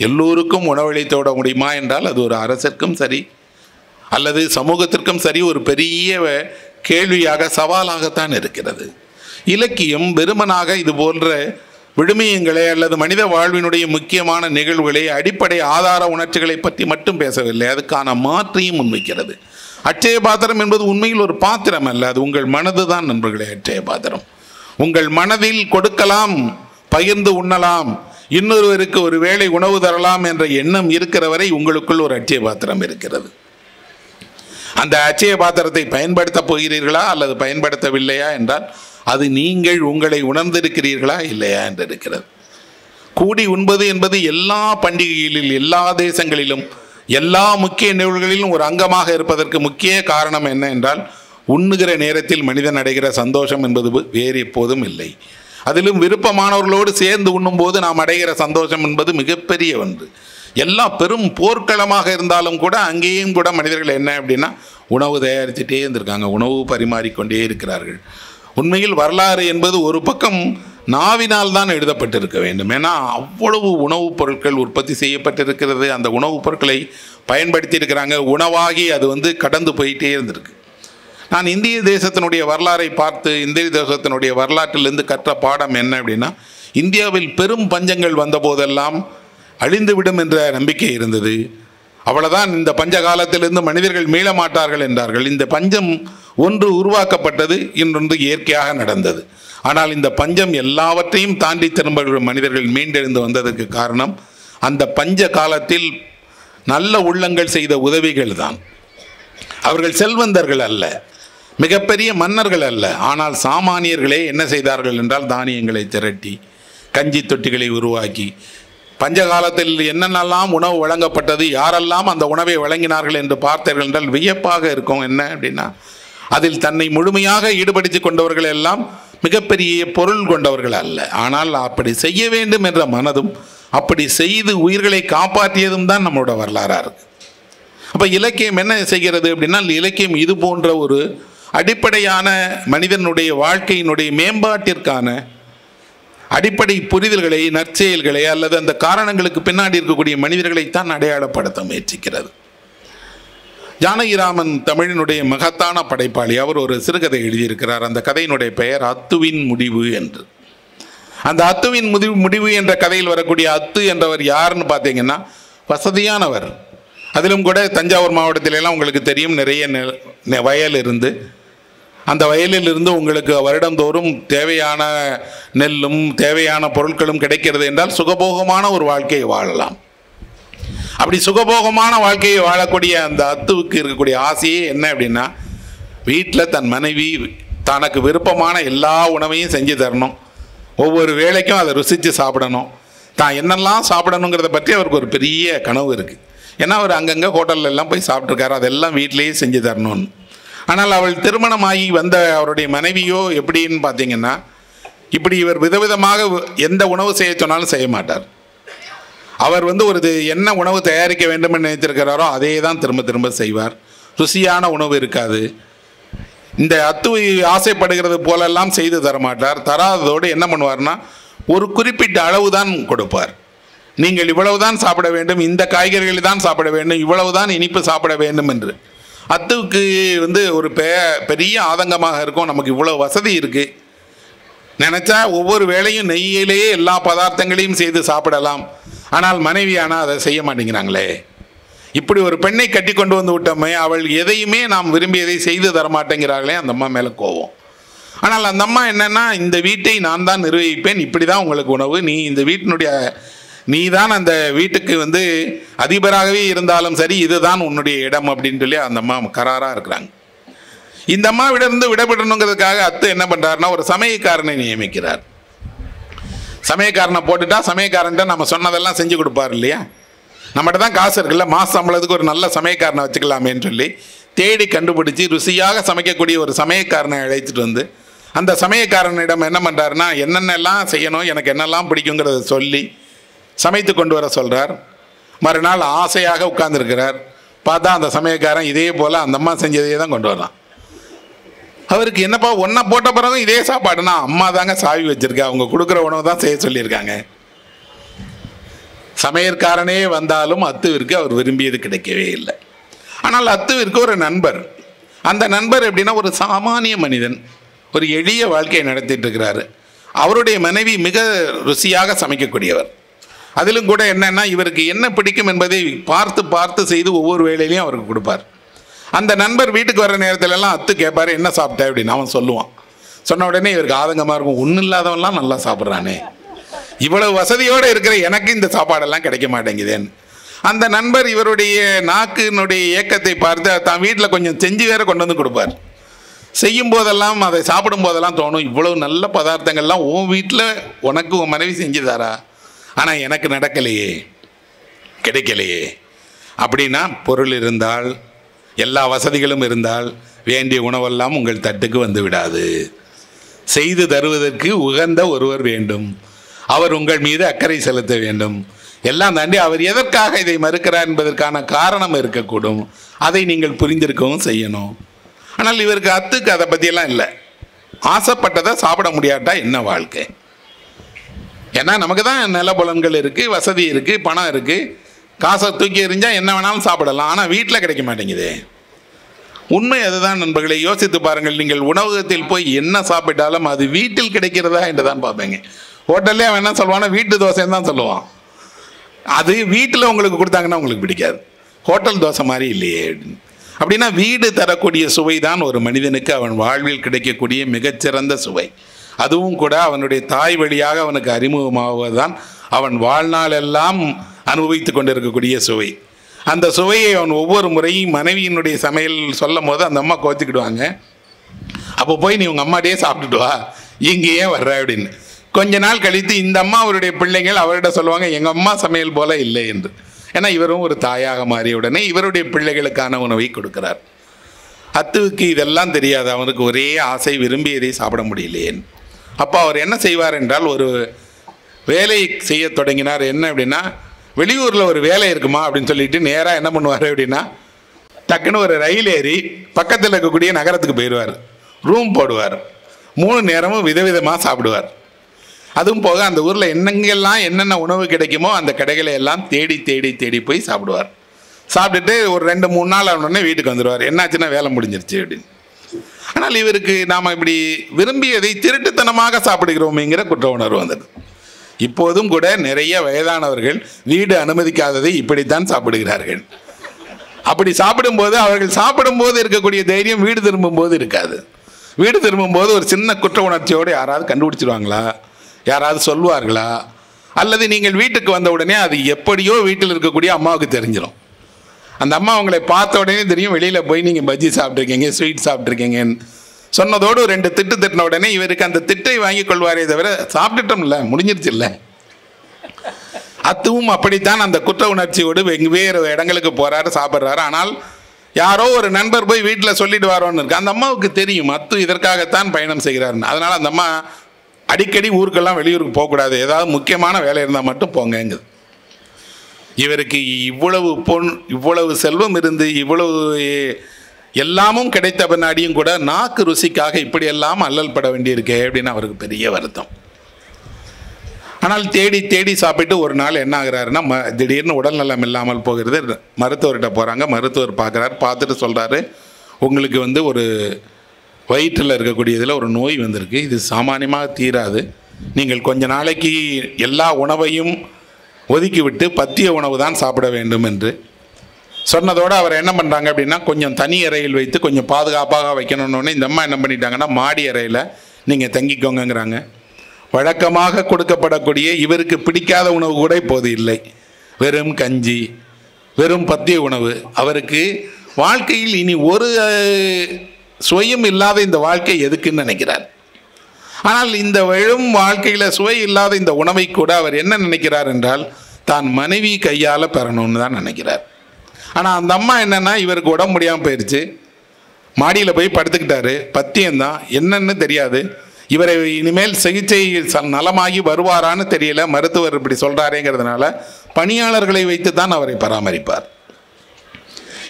எல்லோருக்கும் உணவளித்து விட முடியுமா என்றால் அது ஒரு அரசிற்கும் சரி அல்லது சமூகத்திற்கும் சரி ஒரு பெரிய கேள்வியாக சவாலாகத்தான் இருக்கிறது இலக்கியம் வெறுமனாக இது போன்ற விடுமையங்களை அல்லது மனித வாழ்வினுடைய முக்கியமான நிகழ்வுகளை அடிப்படை ஆதார உணர்ச்சிகளை பற்றி மட்டும் பேசவில்லை அதுக்கான மாற்றியும் முன்வைக்கிறது அட்சய பாத்திரம் என்பது உண்மையில் ஒரு பாத்திரம் அல்ல அது உங்கள் மனது தான் நண்பர்களே அட்சய பாத்திரம் உங்கள் மனதில் கொடுக்கலாம் பகிர்ந்து உண்ணலாம் இன்னொருவருக்கு ஒரு வேளை உணவு தரலாம் என்ற எண்ணம் இருக்கிற வரை உங்களுக்குள் ஒரு அட்சய பாத்திரம் இருக்கிறது அந்த அச்சய பாத்திரத்தை பயன்படுத்தப் போகிறீர்களா அல்லது பயன்படுத்தவில்லையா என்றால் அது நீங்கள் உங்களை உணர்ந்திருக்கிறீர்களா இல்லையா என்று இருக்கிறது கூடி உண்பது என்பது எல்லா பண்டிகைகளில் எல்லா தேசங்களிலும் எல்லா முக்கிய நிகழ்வுகளிலும் ஒரு அங்கமாக இருப்பதற்கு முக்கிய காரணம் என்ன என்றால் உண்ணுகிற நேரத்தில் மனிதன் அடைகிற சந்தோஷம் என்பது வேறு எப்போதும் இல்லை அதிலும் விருப்பமானவர்களோடு சேர்ந்து உண்ணும்போது நாம் அடைகிற சந்தோஷம் என்பது மிகப்பெரிய ஒன்று எல்லா பெரும் போர்க்களமாக இருந்தாலும் கூட அங்கேயும் கூட மனிதர்கள் என்ன அப்படின்னா உணவு தயாரிச்சுட்டே இருந்திருக்காங்க உணவு பரிமாறிக்கொண்டே இருக்கிறார்கள் உண்மையில் வரலாறு என்பது ஒரு பக்கம் நாவினால் தான் எழுதப்பட்டிருக்க வேண்டும் ஏன்னா அவ்வளவு உணவுப் பொருட்கள் உற்பத்தி செய்யப்பட்டிருக்கிறது அந்த உணவுப் பொருட்களை பயன்படுத்தி இருக்கிறாங்க உணவாகி அது வந்து கடந்து போயிட்டே இருந்திருக்கு நான் இந்திய தேசத்தினுடைய வரலாறை பார்த்து இந்திய தேசத்தினுடைய வரலாற்றிலிருந்து கற்ற பாடம் என்ன அப்படின்னா இந்தியாவில் பெரும் பஞ்சங்கள் வந்த போதெல்லாம் அழிந்துவிடும் என்ற நம்பிக்கை இருந்தது அவ்வளவுதான் இந்த பஞ்ச காலத்திலிருந்து மனிதர்கள் மீள மாட்டார்கள் என்றார்கள் இந்த பஞ்சம் ஒன்று உருவாக்கப்பட்டது இன்னொன்று இயற்கையாக நடந்தது ஆனால் இந்த பஞ்சம் எல்லாவற்றையும் தாண்டி திரும்ப மனிதர்கள் மீண்டெழுந்து வந்ததற்கு காரணம் அந்த பஞ்ச காலத்தில் நல்ல உள்ளங்கள் செய்த உதவிகள் தான் அவர்கள் செல்வந்தர்கள் அல்ல மிகப்பெரிய மன்னர்கள் அல்ல ஆனால் சாமானியர்களே என்ன செய்தார்கள் என்றால் தானியங்களை திரட்டி கஞ்சி தொட்டிகளை உருவாக்கி பஞ்ச காலத்தில் என்னென்னலாம் உணவு வழங்கப்பட்டது யாரெல்லாம் அந்த உணவை வழங்கினார்கள் என்று பார்த்தீர்கள் என்றால் வியப்பாக இருக்கும் என்ன அப்படின்னா அதில் தன்னை முழுமையாக ஈடுபடுத்தி கொண்டவர்கள் எல்லாம் மிகப்பெரிய பொருள் கொண்டவர்கள் அல்ல ஆனால் அப்படி செய்ய வேண்டும் என்ற மனதும் அப்படி செய்து உயிர்களை காப்பாற்றியதும் தான் நம்மளோட வரலாறாக இருக்குது அப்போ இலக்கியம் என்ன செய்கிறது அப்படின்னா இலக்கியம் இது போன்ற ஒரு அடிப்படையான மனிதனுடைய வாழ்க்கையினுடைய மேம்பாட்டிற்கான அடிப்படை புரிதல்களை நற்செயல்களை அல்லது அந்த காரணங்களுக்கு பின்னாடி இருக்கக்கூடிய மனிதர்களை தான் அடையாளப்படுத்த முயற்சிக்கிறது ஜானகிராமன் தமிழினுடைய மகத்தான படைப்பாளி அவர் ஒரு சிறுகதை எழுதியிருக்கிறார் அந்த கதையினுடைய பெயர் அத்துவின் முடிவு என்று அந்த அத்துவின் முடிவு முடிவு என்ற கதையில் வரக்கூடிய அத்து என்றவர் யாருன்னு பார்த்தீங்கன்னா வசதியானவர் அதிலும் கூட தஞ்சாவூர் மாவட்டத்திலெல்லாம் உங்களுக்கு தெரியும் நிறைய வயல் இருந்து அந்த வயலிலிருந்து உங்களுக்கு வருடந்தோறும் தேவையான நெல்லும் தேவையான பொருட்களும் கிடைக்கிறது என்றால் சுகபோகமான ஒரு வாழ்க்கையை வாழலாம் அப்படி சுகபோகமான வாழ்க்கையை வாழக்கூடிய அந்த அத்துவுக்கு இருக்கக்கூடிய ஆசையே என்ன அப்படின்னா வீட்டில் தன் மனைவி தனக்கு விருப்பமான எல்லா உணவையும் செஞ்சு தரணும் ஒவ்வொரு வேலைக்கும் அதை ருசித்து சாப்பிடணும் தான் என்னெல்லாம் சாப்பிடணுங்கிறத பற்றி அவருக்கு ஒரு பெரிய கனவு இருக்குது ஏன்னா அவர் அங்கங்கே ஹோட்டல்லெல்லாம் போய் சாப்பிட்ருக்காரு அதெல்லாம் வீட்டிலேயே செஞ்சு தரணும்னு ஆனால் அவள் திருமணமாகி வந்த அவருடைய மனைவியோ எப்படின்னு பார்த்தீங்கன்னா இப்படி இவர் விதவிதமாக எந்த உணவு செய்ய சொன்னாலும் செய்ய மாட்டார் அவர் வந்து ஒரு என்ன உணவு தயாரிக்க வேண்டும் என்று நினைத்திருக்கிறாரோ அதே தான் திரும்ப திரும்ப செய்வார் ருசியான உணவு இருக்காது இந்த அத்து ஆசைப்படுகிறது போலெல்லாம் செய்து தரமாட்டார் தராததோடு என்ன பண்ணுவார்னா ஒரு குறிப்பிட்ட அளவு தான் கொடுப்பார் நீங்கள் இவ்வளவுதான் சாப்பிட வேண்டும் இந்த காய்கறிகளை தான் சாப்பிட வேண்டும் இவ்வளவு தான் இனிப்பு சாப்பிட வேண்டும் என்று அத்துவுக்கு வந்து ஒரு பெ பெரிய ஆதங்கமாக இருக்கும் நமக்கு இவ்வளோ வசதி இருக்குது நினச்சா ஒவ்வொரு வேளையும் நெய்யிலேயே எல்லா பதார்த்தங்களையும் செய்து சாப்பிடலாம் ஆனால் மனைவி ஆனால் அதை செய்ய மாட்டேங்கிறாங்களே இப்படி ஒரு பெண்ணை கட்டி கொண்டு வந்து விட்டோமே அவள் எதையுமே நாம் விரும்பியதை செய்து தரமாட்டேங்கிறார்களே அந்த அம்மா மேலே கோவம் ஆனால் அந்த அம்மா என்னென்னா இந்த வீட்டை நான் தான் நிர்வகிப்பேன் இப்படி தான் உங்களுக்கு உணவு நீ இந்த வீட்டினுடைய நீ தான் அந்த வீட்டுக்கு வந்து அதிபராகவே இருந்தாலும் சரி இதுதான் உன்னுடைய இடம் அப்படின்னு சொல்லி அந்த அம்மா கராராக இருக்கிறாங்க இந்த இருந்து விடப்படணுங்கிறதுக்காக அத்து என்ன பண்ணுறாருன்னா ஒரு சமயக்காரனை நியமிக்கிறார் சமயக்காரனை போட்டுட்டா சமயக்காரன்ட்ட நம்ம சொன்னதெல்லாம் செஞ்சு கொடுப்பார் இல்லையா நம்மகிட்ட தான் காசு இருக்குல்ல மாச சம்பளத்துக்கு ஒரு நல்ல சமயக்காரனை வச்சுக்கலாமேன்னு சொல்லி தேடி கண்டுபிடிச்சி ருசியாக சமைக்கக்கூடிய ஒரு சமயக்காரனை அழைச்சிட்டு வந்து அந்த சமயக்காரனிடம் என்ன பண்ணுறாருன்னா என்னென்னலாம் செய்யணும் எனக்கு என்னெல்லாம் பிடிக்குங்கிறத சொல்லி சமைத்து கொண்டு வர சொல்கிறார் மறுநாள் ஆசையாக உட்கார்ந்துருக்கிறார் பார்த்தா அந்த சமயக்காரன் இதே போல் அந்த அம்மா செஞ்சதையே தான் கொண்டு வரலாம் அவருக்கு என்னப்பா ஒன்றை போட்ட பிறகு இதே சாப்பாடுனா அம்மா தாங்க சாவி வச்சுருக்கா அவங்க கொடுக்குற உணவு தான் செய்ய சொல்லியிருக்காங்க சமையற்காரனே வந்தாலும் அத்துவிற்கு அவர் விரும்பியது கிடைக்கவே இல்லை ஆனால் அத்துவிற்கு ஒரு நண்பர் அந்த நண்பர் எப்படின்னா ஒரு சாமானிய மனிதன் ஒரு எளிய வாழ்க்கையை நடத்திட்டு இருக்கிறாரு அவருடைய மனைவி மிக ருசியாக சமைக்கக்கூடியவர் அதிலும் கூட என்னென்னா இவருக்கு என்ன பிடிக்கும் என்பதை பார்த்து பார்த்து செய்து ஒவ்வொரு வேலையிலையும் அவருக்கு கொடுப்பார் அந்த நண்பர் வீட்டுக்கு வர நேரத்துலலாம் அத்து கேட்பார் என்ன சாப்பிட்ட அப்படின்னு அவன் சொல்லுவான் சொன்ன உடனே இவருக்கு ஆதங்கமாக இருக்கும் ஒன்றும் இல்லாதவன்லாம் நல்லா சாப்பிட்றானே இவ்வளவு வசதியோடு இருக்கிற எனக்கு இந்த சாப்பாடெல்லாம் கிடைக்க மாட்டேங்குதேன்னு அந்த நண்பர் இவருடைய நாக்கினுடைய இயக்கத்தை பார்த்து தான் வீட்டில் கொஞ்சம் செஞ்சு வேற கொண்டு வந்து கொடுப்பார் செய்யும் போதெல்லாம் அதை சாப்பிடும் போதெல்லாம் தோணும் இவ்வளோ நல்ல பதார்த்தங்கள்லாம் உன் வீட்டில் உனக்கு உன் மனைவி செஞ்சு தாரா ஆனால் எனக்கு நடக்கலையே கிடைக்கலையே அப்படின்னா பொருள் இருந்தால் எல்லா வசதிகளும் இருந்தால் வேண்டிய உணவெல்லாம் உங்கள் தட்டுக்கு வந்து விடாது செய்து தருவதற்கு உகந்த ஒருவர் வேண்டும் அவர் உங்கள் மீது அக்கறை செலுத்த வேண்டும் எல்லாம் தாண்டி அவர் எதற்காக இதை மறுக்கிறார் என்பதற்கான காரணம் இருக்கக்கூடும் அதை நீங்கள் புரிந்திருக்கவும் செய்யணும் ஆனால் இவருக்கு அத்துக்கு அதை பற்றியெல்லாம் இல்லை ஆசைப்பட்டதை சாப்பிட முடியாட்டா என்ன வாழ்க்கை ஏன்னா நமக்கு தான் நிலபுலன்கள் இருக்குது வசதி இருக்குது பணம் இருக்குது காசை தூக்கி எறிஞ்சால் என்ன வேணாலும் சாப்பிடலாம் ஆனால் வீட்டில் கிடைக்க மாட்டேங்குது உண்மை அதுதான் நண்பர்களை யோசித்து பாருங்கள் நீங்கள் உணவகத்தில் போய் என்ன சாப்பிட்டாலும் அது வீட்டில் கிடைக்கிறதா என்று தான் பார்ப்பேங்க ஹோட்டல்லே அவன் என்ன சொல்லுவான்னா வீட்டு தோசைன்னு தான் சொல்லுவான் அது வீட்டில் உங்களுக்கு கொடுத்தாங்கன்னா உங்களுக்கு பிடிக்காது ஹோட்டல் தோசை மாதிரி இல்லையே அப்படின்னா வீடு தரக்கூடிய சுவை தான் ஒரு மனிதனுக்கு அவன் வாழ்வில் கிடைக்கக்கூடிய மிகச்சிறந்த சுவை அதுவும் கூட அவனுடைய தாய் வழியாக அவனுக்கு அறிமுகமாகுவதுதான் அவன் வாழ்நாளெல்லாம் அனுபவித்து கொண்டிருக்கக்கூடிய சுவை அந்த சுவையை அவன் ஒவ்வொரு முறையும் மனைவியினுடைய சமையல் சொல்லும் போது அந்த அம்மா கோச்சிக்கிடுவாங்க அப்போ போய் நீ உங்கள் அம்மாடியே சாப்பிட்டுட்டு வா இங்கே ஏன் வர்ற அப்படின்னு கொஞ்ச நாள் கழித்து இந்த அம்மா அவருடைய பிள்ளைங்கள் அவர்கிட்ட சொல்லுவாங்க எங்கள் அம்மா சமையல் போல இல்லை என்று ஏன்னா இவரும் ஒரு தாயாக மாறிய உடனே இவருடைய பிள்ளைகளுக்கான உணவை கொடுக்கிறார் அத்துவுக்கு இதெல்லாம் தெரியாது அவனுக்கு ஒரே ஆசை விரும்பியதை சாப்பிட முடியலையேன்னு அப்போ அவர் என்ன செய்வார் என்றால் ஒரு வேலை செய்ய தொடங்கினார் என்ன அப்படின்னா வெளியூரில் ஒரு வேலை இருக்குமா அப்படின்னு சொல்லிட்டு நேராக என்ன பண்ணுவார் அப்படின்னா டக்குன்னு ஒரு ரயில் ஏறி பக்கத்தில் இருக்கக்கூடிய நகரத்துக்கு போயிடுவார் ரூம் போடுவார் மூணு நேரமும் விதவிதமாக சாப்பிடுவார் அதுவும் போக அந்த ஊரில் என்னங்கெல்லாம் என்னென்ன உணவு கிடைக்குமோ அந்த கடைகளை எல்லாம் தேடி தேடி தேடி போய் சாப்பிடுவார் சாப்பிட்டுட்டு ஒரு ரெண்டு மூணு நாள் ஆனோடனே வீட்டுக்கு வந்துடுவார் என்னாச்சுன்னா வேலை முடிஞ்சிருச்சு அப்படின்னு ஆனால் இவருக்கு நாம் இப்படி விரும்பியதை திருட்டுத்தனமாக சாப்பிடுகிறோமேங்கிற குற்ற உணர்வு வந்தது இப்போதும் கூட நிறைய வயதானவர்கள் வீடு அனுமதிக்காததை இப்படித்தான் சாப்பிடுகிறார்கள் அப்படி சாப்பிடும்போது அவர்கள் சாப்பிடும்போது இருக்கக்கூடிய தைரியம் வீடு திரும்பும்போது இருக்காது வீடு திரும்பும்போது ஒரு சின்ன குற்ற உணர்ச்சியோடு யாராவது கண்டுபிடிச்சிருவாங்களா யாராவது சொல்வார்களா அல்லது நீங்கள் வீட்டுக்கு வந்த உடனே அது எப்படியோ வீட்டில் இருக்கக்கூடிய அம்மாவுக்கு தெரிஞ்சிடும் அந்த அம்மா அவங்களை பார்த்த உடனே தெரியும் வெளியில் போய் நீங்கள் பஜ்ஜி சாப்பிட்ருக்கீங்க ஸ்வீட் சாப்பிட்ருக்கீங்கன்னு சொன்னதோடு ரெண்டு திட்டு திட்டின உடனே இவருக்கு அந்த திட்டை வாங்கி கொள்வாரே தவிர சாப்பிட்டுட்டோம்ல முடிஞ்சிருச்சு இல்லை அத்துவும் அப்படித்தான் அந்த குற்ற உணர்ச்சியோடு வெவ்வேறு இடங்களுக்கு போகிறாரு சாப்பிட்றாரு ஆனால் யாரோ ஒரு நண்பர் போய் வீட்டில் வரோன்னு இருக்கு அந்த அம்மாவுக்கு தெரியும் அத்து இதற்காகத்தான் பயணம் செய்கிறாருன்னு அதனால் அந்த அம்மா அடிக்கடி ஊருக்கெல்லாம் வெளியூருக்கு போகக்கூடாது ஏதாவது முக்கியமான வேலை இருந்தால் மட்டும் போங்கங்குது இவருக்கு இவ்வளவு பொன் இவ்வளவு செல்வம் இருந்து இவ்வளவு எல்லாமும் கிடைத்த பின்னாடியும் கூட நாக்கு ருசிக்காக இப்படியெல்லாம் அல்லல் பட வேண்டியிருக்கே அப்படின்னு அவருக்கு பெரிய வருத்தம் ஆனால் தேடி தேடி சாப்பிட்டு ஒரு நாள் என்ன ஆகுறாருன்னா ம திடீர்னு உடல் நலம் இல்லாமல் போகிறது மருத்துவர்கிட்ட போகிறாங்க மருத்துவர் பார்க்குறாரு பார்த்துட்டு சொல்கிறாரு உங்களுக்கு வந்து ஒரு வயிற்றில் இருக்கக்கூடியதில் ஒரு நோய் வந்திருக்கு இது சாமானியமாக தீராது நீங்கள் கொஞ்ச நாளைக்கு எல்லா உணவையும் ஒதுக்கிவிட்டு பத்திய உணவு தான் சாப்பிட வேண்டும் என்று சொன்னதோடு அவர் என்ன பண்ணுறாங்க அப்படின்னா கொஞ்சம் தனி அறையில் வைத்து கொஞ்சம் பாதுகாப்பாக வைக்கணும்னு இந்த அம்மா என்ன பண்ணிட்டாங்கன்னா மாடி அறையில் நீங்கள் தங்கிக்கோங்கங்கிறாங்க வழக்கமாக கொடுக்கப்படக்கூடிய இவருக்கு பிடிக்காத உணவு கூட இப்போது இல்லை வெறும் கஞ்சி வெறும் பத்திய உணவு அவருக்கு வாழ்க்கையில் இனி ஒரு சுவையும் இல்லாத இந்த வாழ்க்கை எதுக்குன்னு நினைக்கிறார் ஆனால் இந்த எழும் வாழ்க்கையில் சுவை இல்லாத இந்த உணவை கூட அவர் என்ன நினைக்கிறார் என்றால் தான் மனைவி கையால் பெறணும்னு தான் நினைக்கிறார் ஆனால் அந்த அம்மா என்னென்னா இவருக்கு உடம்பு முடியாமல் போயிடுச்சு மாடியில் போய் படுத்துக்கிட்டாரு பத்தியம்தான் என்னன்னு தெரியாது இவரை இனிமேல் சிகிச்சை நலமாகி வருவாரான்னு தெரியல மருத்துவர் இப்படி சொல்கிறாரேங்கிறதுனால பணியாளர்களை வைத்து தான் அவரை பராமரிப்பார்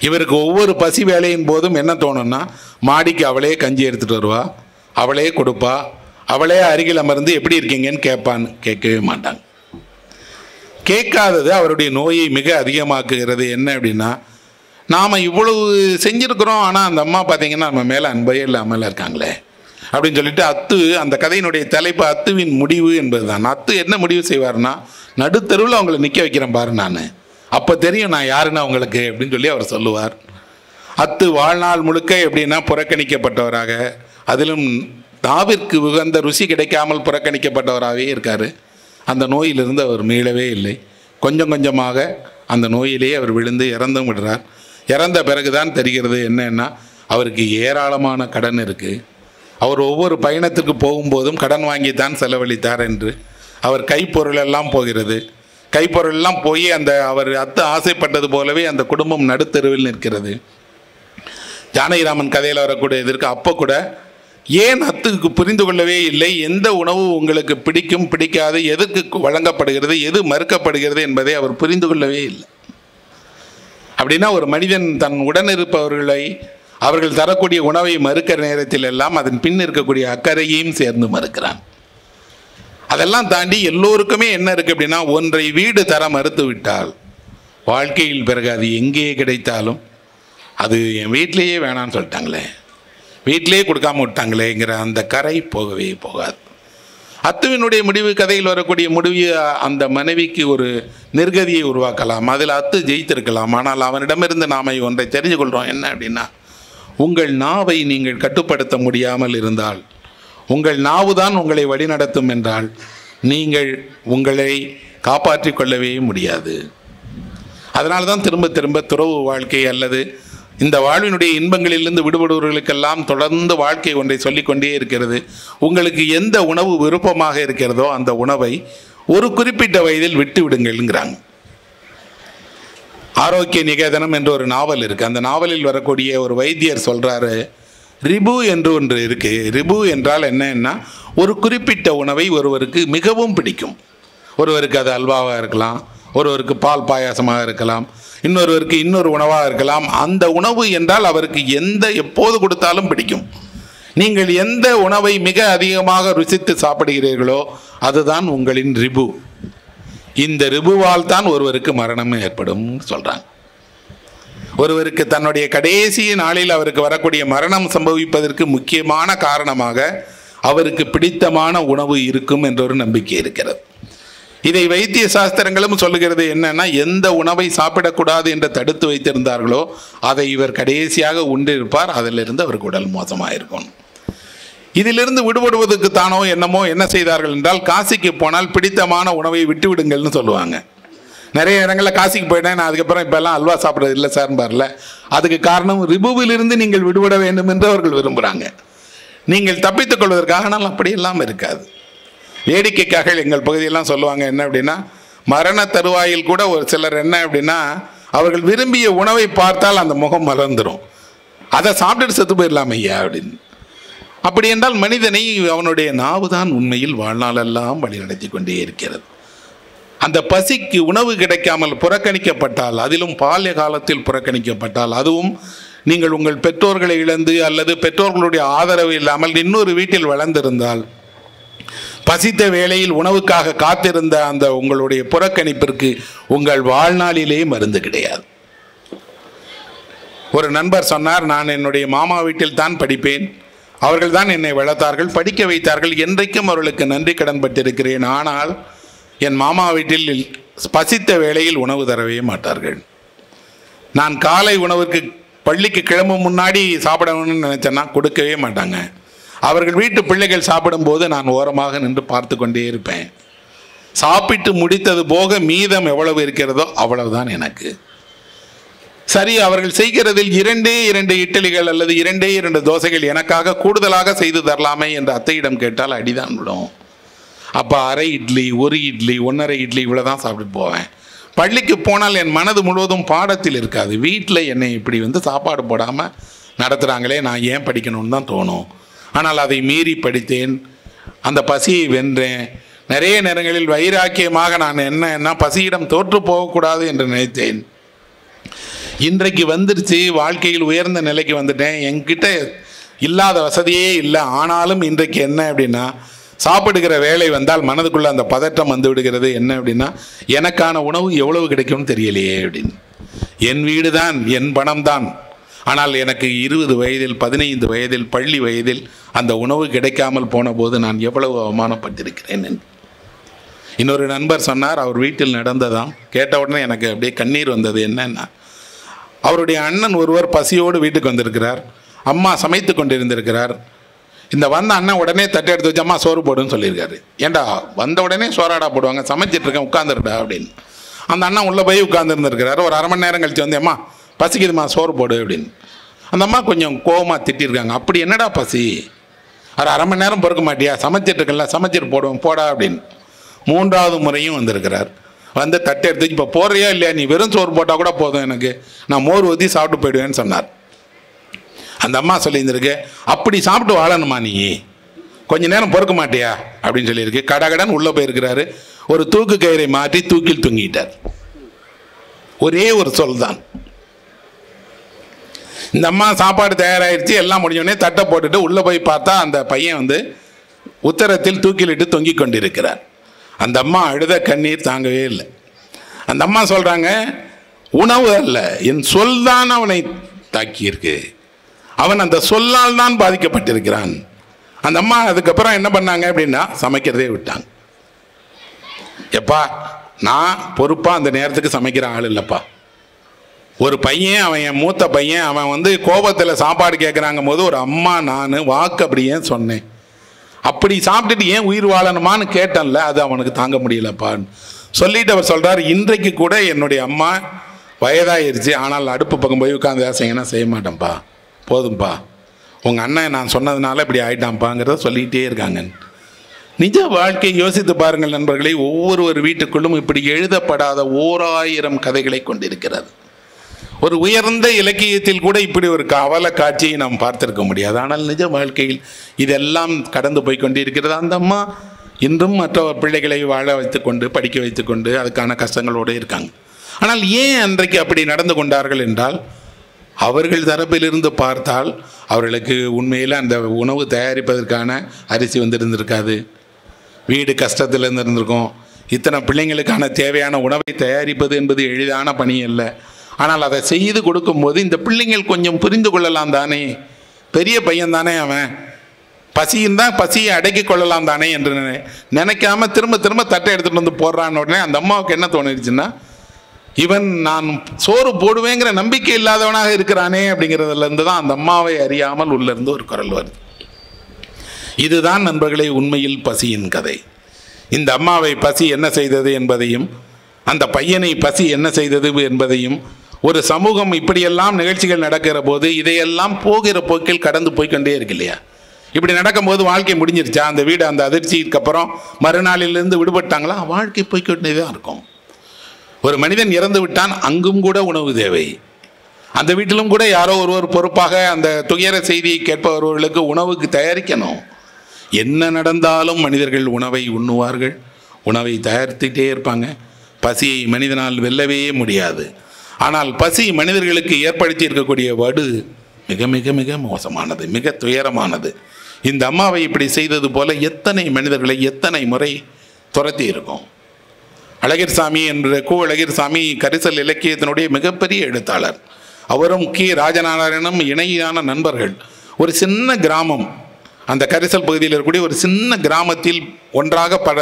இவருக்கு ஒவ்வொரு பசி வேலையின் போதும் என்ன தோணும்னா மாடிக்கு அவளே கஞ்சி எடுத்துகிட்டு வருவா அவளே கொடுப்பா அவளே அருகில் அமர்ந்து எப்படி இருக்கீங்கன்னு கேட்பான்னு கேட்கவே மாட்டாங்க கேட்காதது அவருடைய நோயை மிக அதிகமாக்குகிறது என்ன அப்படின்னா நாம் இவ்வளவு செஞ்சுருக்குறோம் ஆனால் அந்த அம்மா பார்த்தீங்கன்னா நம்ம மேலே அன்பையே இல்லாமல் இருக்காங்களே அப்படின்னு சொல்லிட்டு அத்து அந்த கதையினுடைய தலைப்பு அத்துவின் முடிவு என்பது தான் அத்து என்ன முடிவு செய்வார்னா நடுத்தருவில் அவங்கள நிற்க வைக்கிறேன் பாரு நான் அப்போ தெரியும் நான் யாருன்னு அவங்களுக்கு அப்படின்னு சொல்லி அவர் சொல்லுவார் அத்து வாழ்நாள் முழுக்க எப்படின்னா புறக்கணிக்கப்பட்டவராக அதிலும் தாவிற்கு உகந்த ருசி கிடைக்காமல் புறக்கணிக்கப்பட்டவராகவே இருக்கார் அந்த நோயிலிருந்து அவர் மீளவே இல்லை கொஞ்சம் கொஞ்சமாக அந்த நோயிலேயே அவர் விழுந்து இறந்தும் விடுறார் இறந்த பிறகு தான் தெரிகிறது என்னென்னா அவருக்கு ஏராளமான கடன் இருக்குது அவர் ஒவ்வொரு பயணத்திற்கு போகும்போதும் கடன் வாங்கி தான் செலவழித்தார் என்று அவர் கைப்பொருளெல்லாம் போகிறது கைப்பொருளெல்லாம் போய் அந்த அவர் அத்து ஆசைப்பட்டது போலவே அந்த குடும்பம் நடுத்தருவில் நிற்கிறது ஜானகிராமன் கதையில் வரக்கூடிய இதற்கு அப்போ கூட ஏன் அத்துக்கு புரிந்து கொள்ளவே இல்லை எந்த உணவு உங்களுக்கு பிடிக்கும் பிடிக்காது எதுக்கு வழங்கப்படுகிறது எது மறுக்கப்படுகிறது என்பதை அவர் புரிந்து கொள்ளவே இல்லை அப்படின்னா ஒரு மனிதன் தன் உடன் இருப்பவர்களை அவர்கள் தரக்கூடிய உணவை மறுக்கிற நேரத்தில் எல்லாம் அதன் பின் இருக்கக்கூடிய அக்கறையையும் சேர்ந்து மறுக்கிறான் அதெல்லாம் தாண்டி எல்லோருக்குமே என்ன இருக்குது அப்படின்னா ஒன்றை வீடு தர மறுத்துவிட்டால் வாழ்க்கையில் பிறகு அது எங்கே கிடைத்தாலும் அது என் வீட்டிலேயே வேணான்னு சொல்லிட்டாங்களே வீட்டிலே கொடுக்காம விட்டாங்களேங்கிற அந்த கரை போகவே போகாது அத்துவினுடைய முடிவு கதையில் வரக்கூடிய முடிவு அந்த மனைவிக்கு ஒரு நிர்கதியை உருவாக்கலாம் அதில் அத்து ஜெயித்திருக்கலாம் ஆனால் அவனிடமிருந்து நாம் ஒன்றை தெரிஞ்சு கொள்கிறோம் என்ன அப்படின்னா உங்கள் நாவை நீங்கள் கட்டுப்படுத்த முடியாமல் இருந்தால் உங்கள் நாவு தான் உங்களை வழிநடத்தும் என்றால் நீங்கள் உங்களை காப்பாற்றி கொள்ளவே முடியாது அதனால தான் திரும்ப திரும்ப துறவு வாழ்க்கை அல்லது இந்த வாழ்வினுடைய இன்பங்களிலிருந்து விடுபடுவர்களுக்கெல்லாம் தொடர்ந்து வாழ்க்கை ஒன்றை சொல்லிக்கொண்டே இருக்கிறது உங்களுக்கு எந்த உணவு விருப்பமாக இருக்கிறதோ அந்த உணவை ஒரு குறிப்பிட்ட வயதில் விட்டு விடுங்கள்ங்கிறாங்க ஆரோக்கிய நிகேதனம் என்ற ஒரு நாவல் இருக்குது அந்த நாவலில் வரக்கூடிய ஒரு வைத்தியர் சொல்கிறாரு ரிபு என்று ஒன்று இருக்குது ரிபு என்றால் என்னன்னா ஒரு குறிப்பிட்ட உணவை ஒருவருக்கு மிகவும் பிடிக்கும் ஒருவருக்கு அது அல்வாவாக இருக்கலாம் ஒருவருக்கு பால் பாயாசமாக இருக்கலாம் இன்னொருவருக்கு இன்னொரு உணவாக இருக்கலாம் அந்த உணவு என்றால் அவருக்கு எந்த எப்போது கொடுத்தாலும் பிடிக்கும் நீங்கள் எந்த உணவை மிக அதிகமாக ருசித்து சாப்பிடுகிறீர்களோ அதுதான் உங்களின் ரிபு இந்த ரிபுவால் தான் ஒருவருக்கு மரணம் ஏற்படும் சொல்கிறாங்க ஒருவருக்கு தன்னுடைய கடைசி நாளில் அவருக்கு வரக்கூடிய மரணம் சம்பவிப்பதற்கு முக்கியமான காரணமாக அவருக்கு பிடித்தமான உணவு இருக்கும் என்ற ஒரு நம்பிக்கை இருக்கிறது இதை வைத்திய சாஸ்திரங்களும் சொல்லுகிறது என்னன்னா எந்த உணவை சாப்பிடக்கூடாது என்று தடுத்து வைத்திருந்தார்களோ அதை இவர் கடைசியாக உண்டிருப்பார் அதிலிருந்து அவருக்கு உடல் மோசமாக இருக்கும் இதிலிருந்து விடுபடுவதற்கு தானோ என்னமோ என்ன செய்தார்கள் என்றால் காசிக்கு போனால் பிடித்தமான உணவை விட்டு விடுங்கள்னு சொல்லுவாங்க நிறைய இடங்களில் காசிக்கு போயிட்டேன் நான் அதுக்கப்புறம் இப்போல்லாம் அல்வா சாப்பிட்றது இல்லை சார் பாரில் அதுக்கு காரணம் ரிபுவிலிருந்து நீங்கள் விடுபட வேண்டும் என்று அவர்கள் விரும்புகிறாங்க நீங்கள் தப்பித்துக் கொள்வதற்காக ஆனால் அப்படி இல்லாமல் இருக்காது வேடிக்கைக்காக எங்கள் பகுதியெல்லாம் சொல்லுவாங்க என்ன அப்படின்னா மரண தருவாயில் கூட ஒரு சிலர் என்ன அப்படின்னா அவர்கள் விரும்பிய உணவை பார்த்தால் அந்த முகம் மலர்ந்துடும் அதை சாப்பிட்டுட்டு செத்து போயிடலாம் ஐயா அப்படின்னு அப்படி என்றால் மனிதனை அவனுடைய நாவு தான் உண்மையில் வாழ்நாளெல்லாம் வழிநடத்தி கொண்டே இருக்கிறது அந்த பசிக்கு உணவு கிடைக்காமல் புறக்கணிக்கப்பட்டால் அதிலும் பால்ய காலத்தில் புறக்கணிக்கப்பட்டால் அதுவும் நீங்கள் உங்கள் பெற்றோர்களை இழந்து அல்லது பெற்றோர்களுடைய ஆதரவு இல்லாமல் இன்னொரு வீட்டில் வளர்ந்திருந்தால் பசித்த வேளையில் உணவுக்காக காத்திருந்த அந்த உங்களுடைய புறக்கணிப்பிற்கு உங்கள் வாழ்நாளிலே மருந்து கிடையாது ஒரு நண்பர் சொன்னார் நான் என்னுடைய மாமா வீட்டில் தான் படிப்பேன் அவர்கள் தான் என்னை வளர்த்தார்கள் படிக்க வைத்தார்கள் என்றைக்கும் அவர்களுக்கு நன்றி கடன் பட்டிருக்கிறேன் ஆனால் என் மாமா வீட்டில் பசித்த வேளையில் உணவு தரவே மாட்டார்கள் நான் காலை உணவுக்கு பள்ளிக்கு கிளம்பும் முன்னாடி சாப்பிடணும்னு நினச்சேன்னா கொடுக்கவே மாட்டாங்க அவர்கள் வீட்டு பிள்ளைகள் சாப்பிடும்போது நான் ஓரமாக நின்று பார்த்து கொண்டே இருப்பேன் சாப்பிட்டு முடித்தது போக மீதம் எவ்வளவு இருக்கிறதோ அவ்வளவுதான் எனக்கு சரி அவர்கள் செய்கிறதில் இரண்டே இரண்டு இட்டலிகள் அல்லது இரண்டே இரண்டு தோசைகள் எனக்காக கூடுதலாக செய்து தரலாமே என்று அத்தையிடம் கேட்டால் அடிதான் விடும் அப்போ அரை இட்லி ஒரு இட்லி ஒன்றரை இட்லி இவ்வளோ தான் சாப்பிட்டு போவேன் பள்ளிக்கு போனால் என் மனது முழுவதும் பாடத்தில் இருக்காது வீட்டில் என்னை இப்படி வந்து சாப்பாடு போடாமல் நடத்துகிறாங்களே நான் ஏன் படிக்கணும்னு தான் தோணும் ஆனால் அதை மீறி படித்தேன் அந்த பசியை வென்றேன் நிறைய நேரங்களில் வைராக்கியமாக நான் என்ன என்ன பசியிடம் தோற்று போகக்கூடாது என்று நினைத்தேன் இன்றைக்கு வந்துடுச்சு வாழ்க்கையில் உயர்ந்த நிலைக்கு வந்துட்டேன் என்கிட்ட இல்லாத வசதியே இல்லை ஆனாலும் இன்றைக்கு என்ன அப்படின்னா சாப்பிடுகிற வேலை வந்தால் மனதுக்குள்ளே அந்த பதற்றம் வந்து விடுகிறது என்ன அப்படின்னா எனக்கான உணவு எவ்வளவு கிடைக்கும்னு தெரியலையே அப்படின்னு என் வீடு தான் என் பணம் தான் ஆனால் எனக்கு இருபது வயதில் பதினைந்து வயதில் பள்ளி வயதில் அந்த உணவு கிடைக்காமல் போன போது நான் எவ்வளவு அவமானப்பட்டிருக்கிறேன் இன்னொரு நண்பர் சொன்னார் அவர் வீட்டில் நடந்ததாம் கேட்ட உடனே எனக்கு அப்படியே கண்ணீர் வந்தது என்னன்னா அவருடைய அண்ணன் ஒருவர் பசியோடு வீட்டுக்கு வந்திருக்கிறார் அம்மா சமைத்து கொண்டிருந்திருக்கிறார் இந்த வந்த அண்ணன் உடனே தட்டை எடுத்து வச்சு அம்மா சோறு போடுன்னு சொல்லியிருக்காரு ஏண்டா வந்த உடனே சோறாடா போடுவாங்க சமைச்சிட்ருக்கேன் உட்காந்துருடா அப்படின்னு அந்த அண்ணன் உள்ளே போய் உட்காந்துருந்துருக்கிறாரு ஒரு அரை மணி நேரம் கழித்து வந்து அம்மா பசிக்குதுமா சோறு போடு அப்படின்னு அந்த அம்மா கொஞ்சம் கோபமாக திட்டிருக்காங்க அப்படி என்னடா பசி அது அரை மணி நேரம் பொறுக்க மாட்டியா சமைச்சிட்டு இருக்கல சமைச்சிட்டு போடுவோம் போடா அப்படின்னு மூன்றாவது முறையும் வந்திருக்கிறார் வந்து தட்டை எடுத்து இப்போ போடுறியா இல்லையா நீ வெறும் சோறு போட்டால் கூட போதும் எனக்கு நான் மோர் ஊற்றி சாப்பிட்டு போயிடுவேன்னு சொன்னார் அந்த அம்மா சொல்லியிருந்திருக்கு அப்படி சாப்பிட்டு வாழணுமா நீ கொஞ்ச நேரம் பொறுக்க மாட்டியா அப்படின்னு சொல்லியிருக்கு கடன் உள்ளே போயிருக்கிறாரு ஒரு தூக்கு கயிறை மாற்றி தூக்கில் தூங்கிட்டார் ஒரே ஒரு சொல் தான் இந்த அம்மா சாப்பாடு தயாராகிடுச்சு எல்லாம் முடிஞ்சோடனே தட்டை போட்டுட்டு உள்ளே போய் பார்த்தா அந்த பையன் வந்து உத்தரத்தில் தூக்கிலிட்டு தொங்கிக் கொண்டிருக்கிறார் அந்த அம்மா அழுத கண்ணீர் தாங்கவே இல்லை அந்த அம்மா சொல்கிறாங்க உணவு அல்ல என் சொல் தான் அவனை தாக்கியிருக்கு அவன் அந்த சொல்லால் தான் பாதிக்கப்பட்டிருக்கிறான் அந்த அம்மா அதுக்கப்புறம் என்ன பண்ணாங்க அப்படின்னா சமைக்கிறதே விட்டாங்க எப்பா நான் பொறுப்பாக அந்த நேரத்துக்கு சமைக்கிற ஆள் இல்லைப்பா ஒரு பையன் அவன் என் மூத்த பையன் அவன் வந்து கோபத்தில் சாப்பாடு கேட்குறாங்க போது ஒரு அம்மா நான் வாக்கு அப்படியே சொன்னேன் அப்படி சாப்பிட்டுட்டு ஏன் உயிர் வாழணுமான்னு கேட்டேன்ல அது அவனுக்கு தாங்க முடியலப்பான்னு சொல்லிட்டு அவர் சொல்கிறார் இன்றைக்கு கூட என்னுடைய அம்மா வயதாயிருச்சு ஆனால் அடுப்பு பக்கம் போய் உட்காந்து வேசைங்கன்னா செய்ய மாட்டேன்ப்பா போதும்ப்பா உங்கள் அண்ணன் நான் சொன்னதுனால இப்படி ஆயிட்டான்ப்பாங்கிறத சொல்லிகிட்டே இருக்காங்க நிஜ வாழ்க்கையை யோசித்து பாருங்கள் நண்பர்களே ஒவ்வொரு ஒரு வீட்டுக்குள்ளும் இப்படி எழுதப்படாத ஓராயிரம் கதைகளை கொண்டிருக்கிறது ஒரு உயர்ந்த இலக்கியத்தில் கூட இப்படி ஒரு கவல காட்சியை நாம் பார்த்திருக்க முடியாது ஆனால் நிஜ வாழ்க்கையில் இதெல்லாம் கடந்து போய் கொண்டிருக்கிறது அந்த அம்மா இன்றும் மற்ற பிள்ளைகளை வாழ வைத்துக்கொண்டு படிக்க வைத்துக்கொண்டு அதுக்கான கஷ்டங்களோடு இருக்காங்க ஆனால் ஏன் அன்றைக்கு அப்படி நடந்து கொண்டார்கள் என்றால் அவர்கள் தரப்பிலிருந்து பார்த்தால் அவர்களுக்கு உண்மையில் அந்த உணவு தயாரிப்பதற்கான அரிசி வந்திருந்திருக்காது வீடு கஷ்டத்தில் இருந்திருந்திருக்கும் இத்தனை பிள்ளைங்களுக்கான தேவையான உணவை தயாரிப்பது என்பது எளிதான பணி அல்ல ஆனால் அதை செய்து கொடுக்கும்போது இந்த பிள்ளைங்கள் கொஞ்சம் புரிந்து கொள்ளலாம் தானே பெரிய பையன் தானே அவன் பசியும் தான் பசியை அடக்கி கொள்ளலாம் தானே என்று நினைக்காம திரும்ப திரும்ப தட்டை எடுத்துகிட்டு வந்து போடுறான்னு உடனே அந்த அம்மாவுக்கு என்ன தோணிடுச்சுன்னா இவன் நான் சோறு போடுவேங்கிற நம்பிக்கை இல்லாதவனாக இருக்கிறானே அப்படிங்கிறதுலேருந்து தான் அந்த அம்மாவை அறியாமல் உள்ளிருந்து ஒரு குரல் வருது இதுதான் நண்பர்களே உண்மையில் பசியின் கதை இந்த அம்மாவை பசி என்ன செய்தது என்பதையும் அந்த பையனை பசி என்ன செய்தது என்பதையும் ஒரு சமூகம் இப்படியெல்லாம் நிகழ்ச்சிகள் நடக்கிற போது இதையெல்லாம் போகிற போக்கில் கடந்து போய்கொண்டே இருக்கு இல்லையா இப்படி நடக்கும்போது வாழ்க்கை முடிஞ்சிருச்சா அந்த வீடு அந்த அதிர்ச்சிக்கு அப்புறம் மறுநாளிலிருந்து விடுபட்டாங்களா வாழ்க்கை போய்கொண்டே தான் இருக்கும் ஒரு மனிதன் இறந்து விட்டான் அங்கும் கூட உணவு தேவை அந்த வீட்டிலும் கூட யாரோ ஒருவர் பொறுப்பாக அந்த துயர செய்தியை கேட்பவர்களுக்கு உணவுக்கு தயாரிக்கணும் என்ன நடந்தாலும் மனிதர்கள் உணவை உண்ணுவார்கள் உணவை தயாரித்துக்கிட்டே இருப்பாங்க பசியை மனிதனால் வெல்லவே முடியாது ஆனால் பசி மனிதர்களுக்கு ஏற்படுத்தி இருக்கக்கூடிய வடு மிக மிக மிக மோசமானது மிக துயரமானது இந்த அம்மாவை இப்படி செய்தது போல எத்தனை மனிதர்களை எத்தனை முறை துரத்தி இருக்கும் அழகிர் சாமி என்ற கு அழகிர் சாமி கரிசல் இலக்கியத்தினுடைய மிகப்பெரிய எழுத்தாளர் அவரும் கி ராஜநாராயணனும் இணையான நண்பர்கள் ஒரு சின்ன கிராமம் அந்த கரிசல் பகுதியில் இருக்கக்கூடிய ஒரு சின்ன கிராமத்தில் ஒன்றாக பழ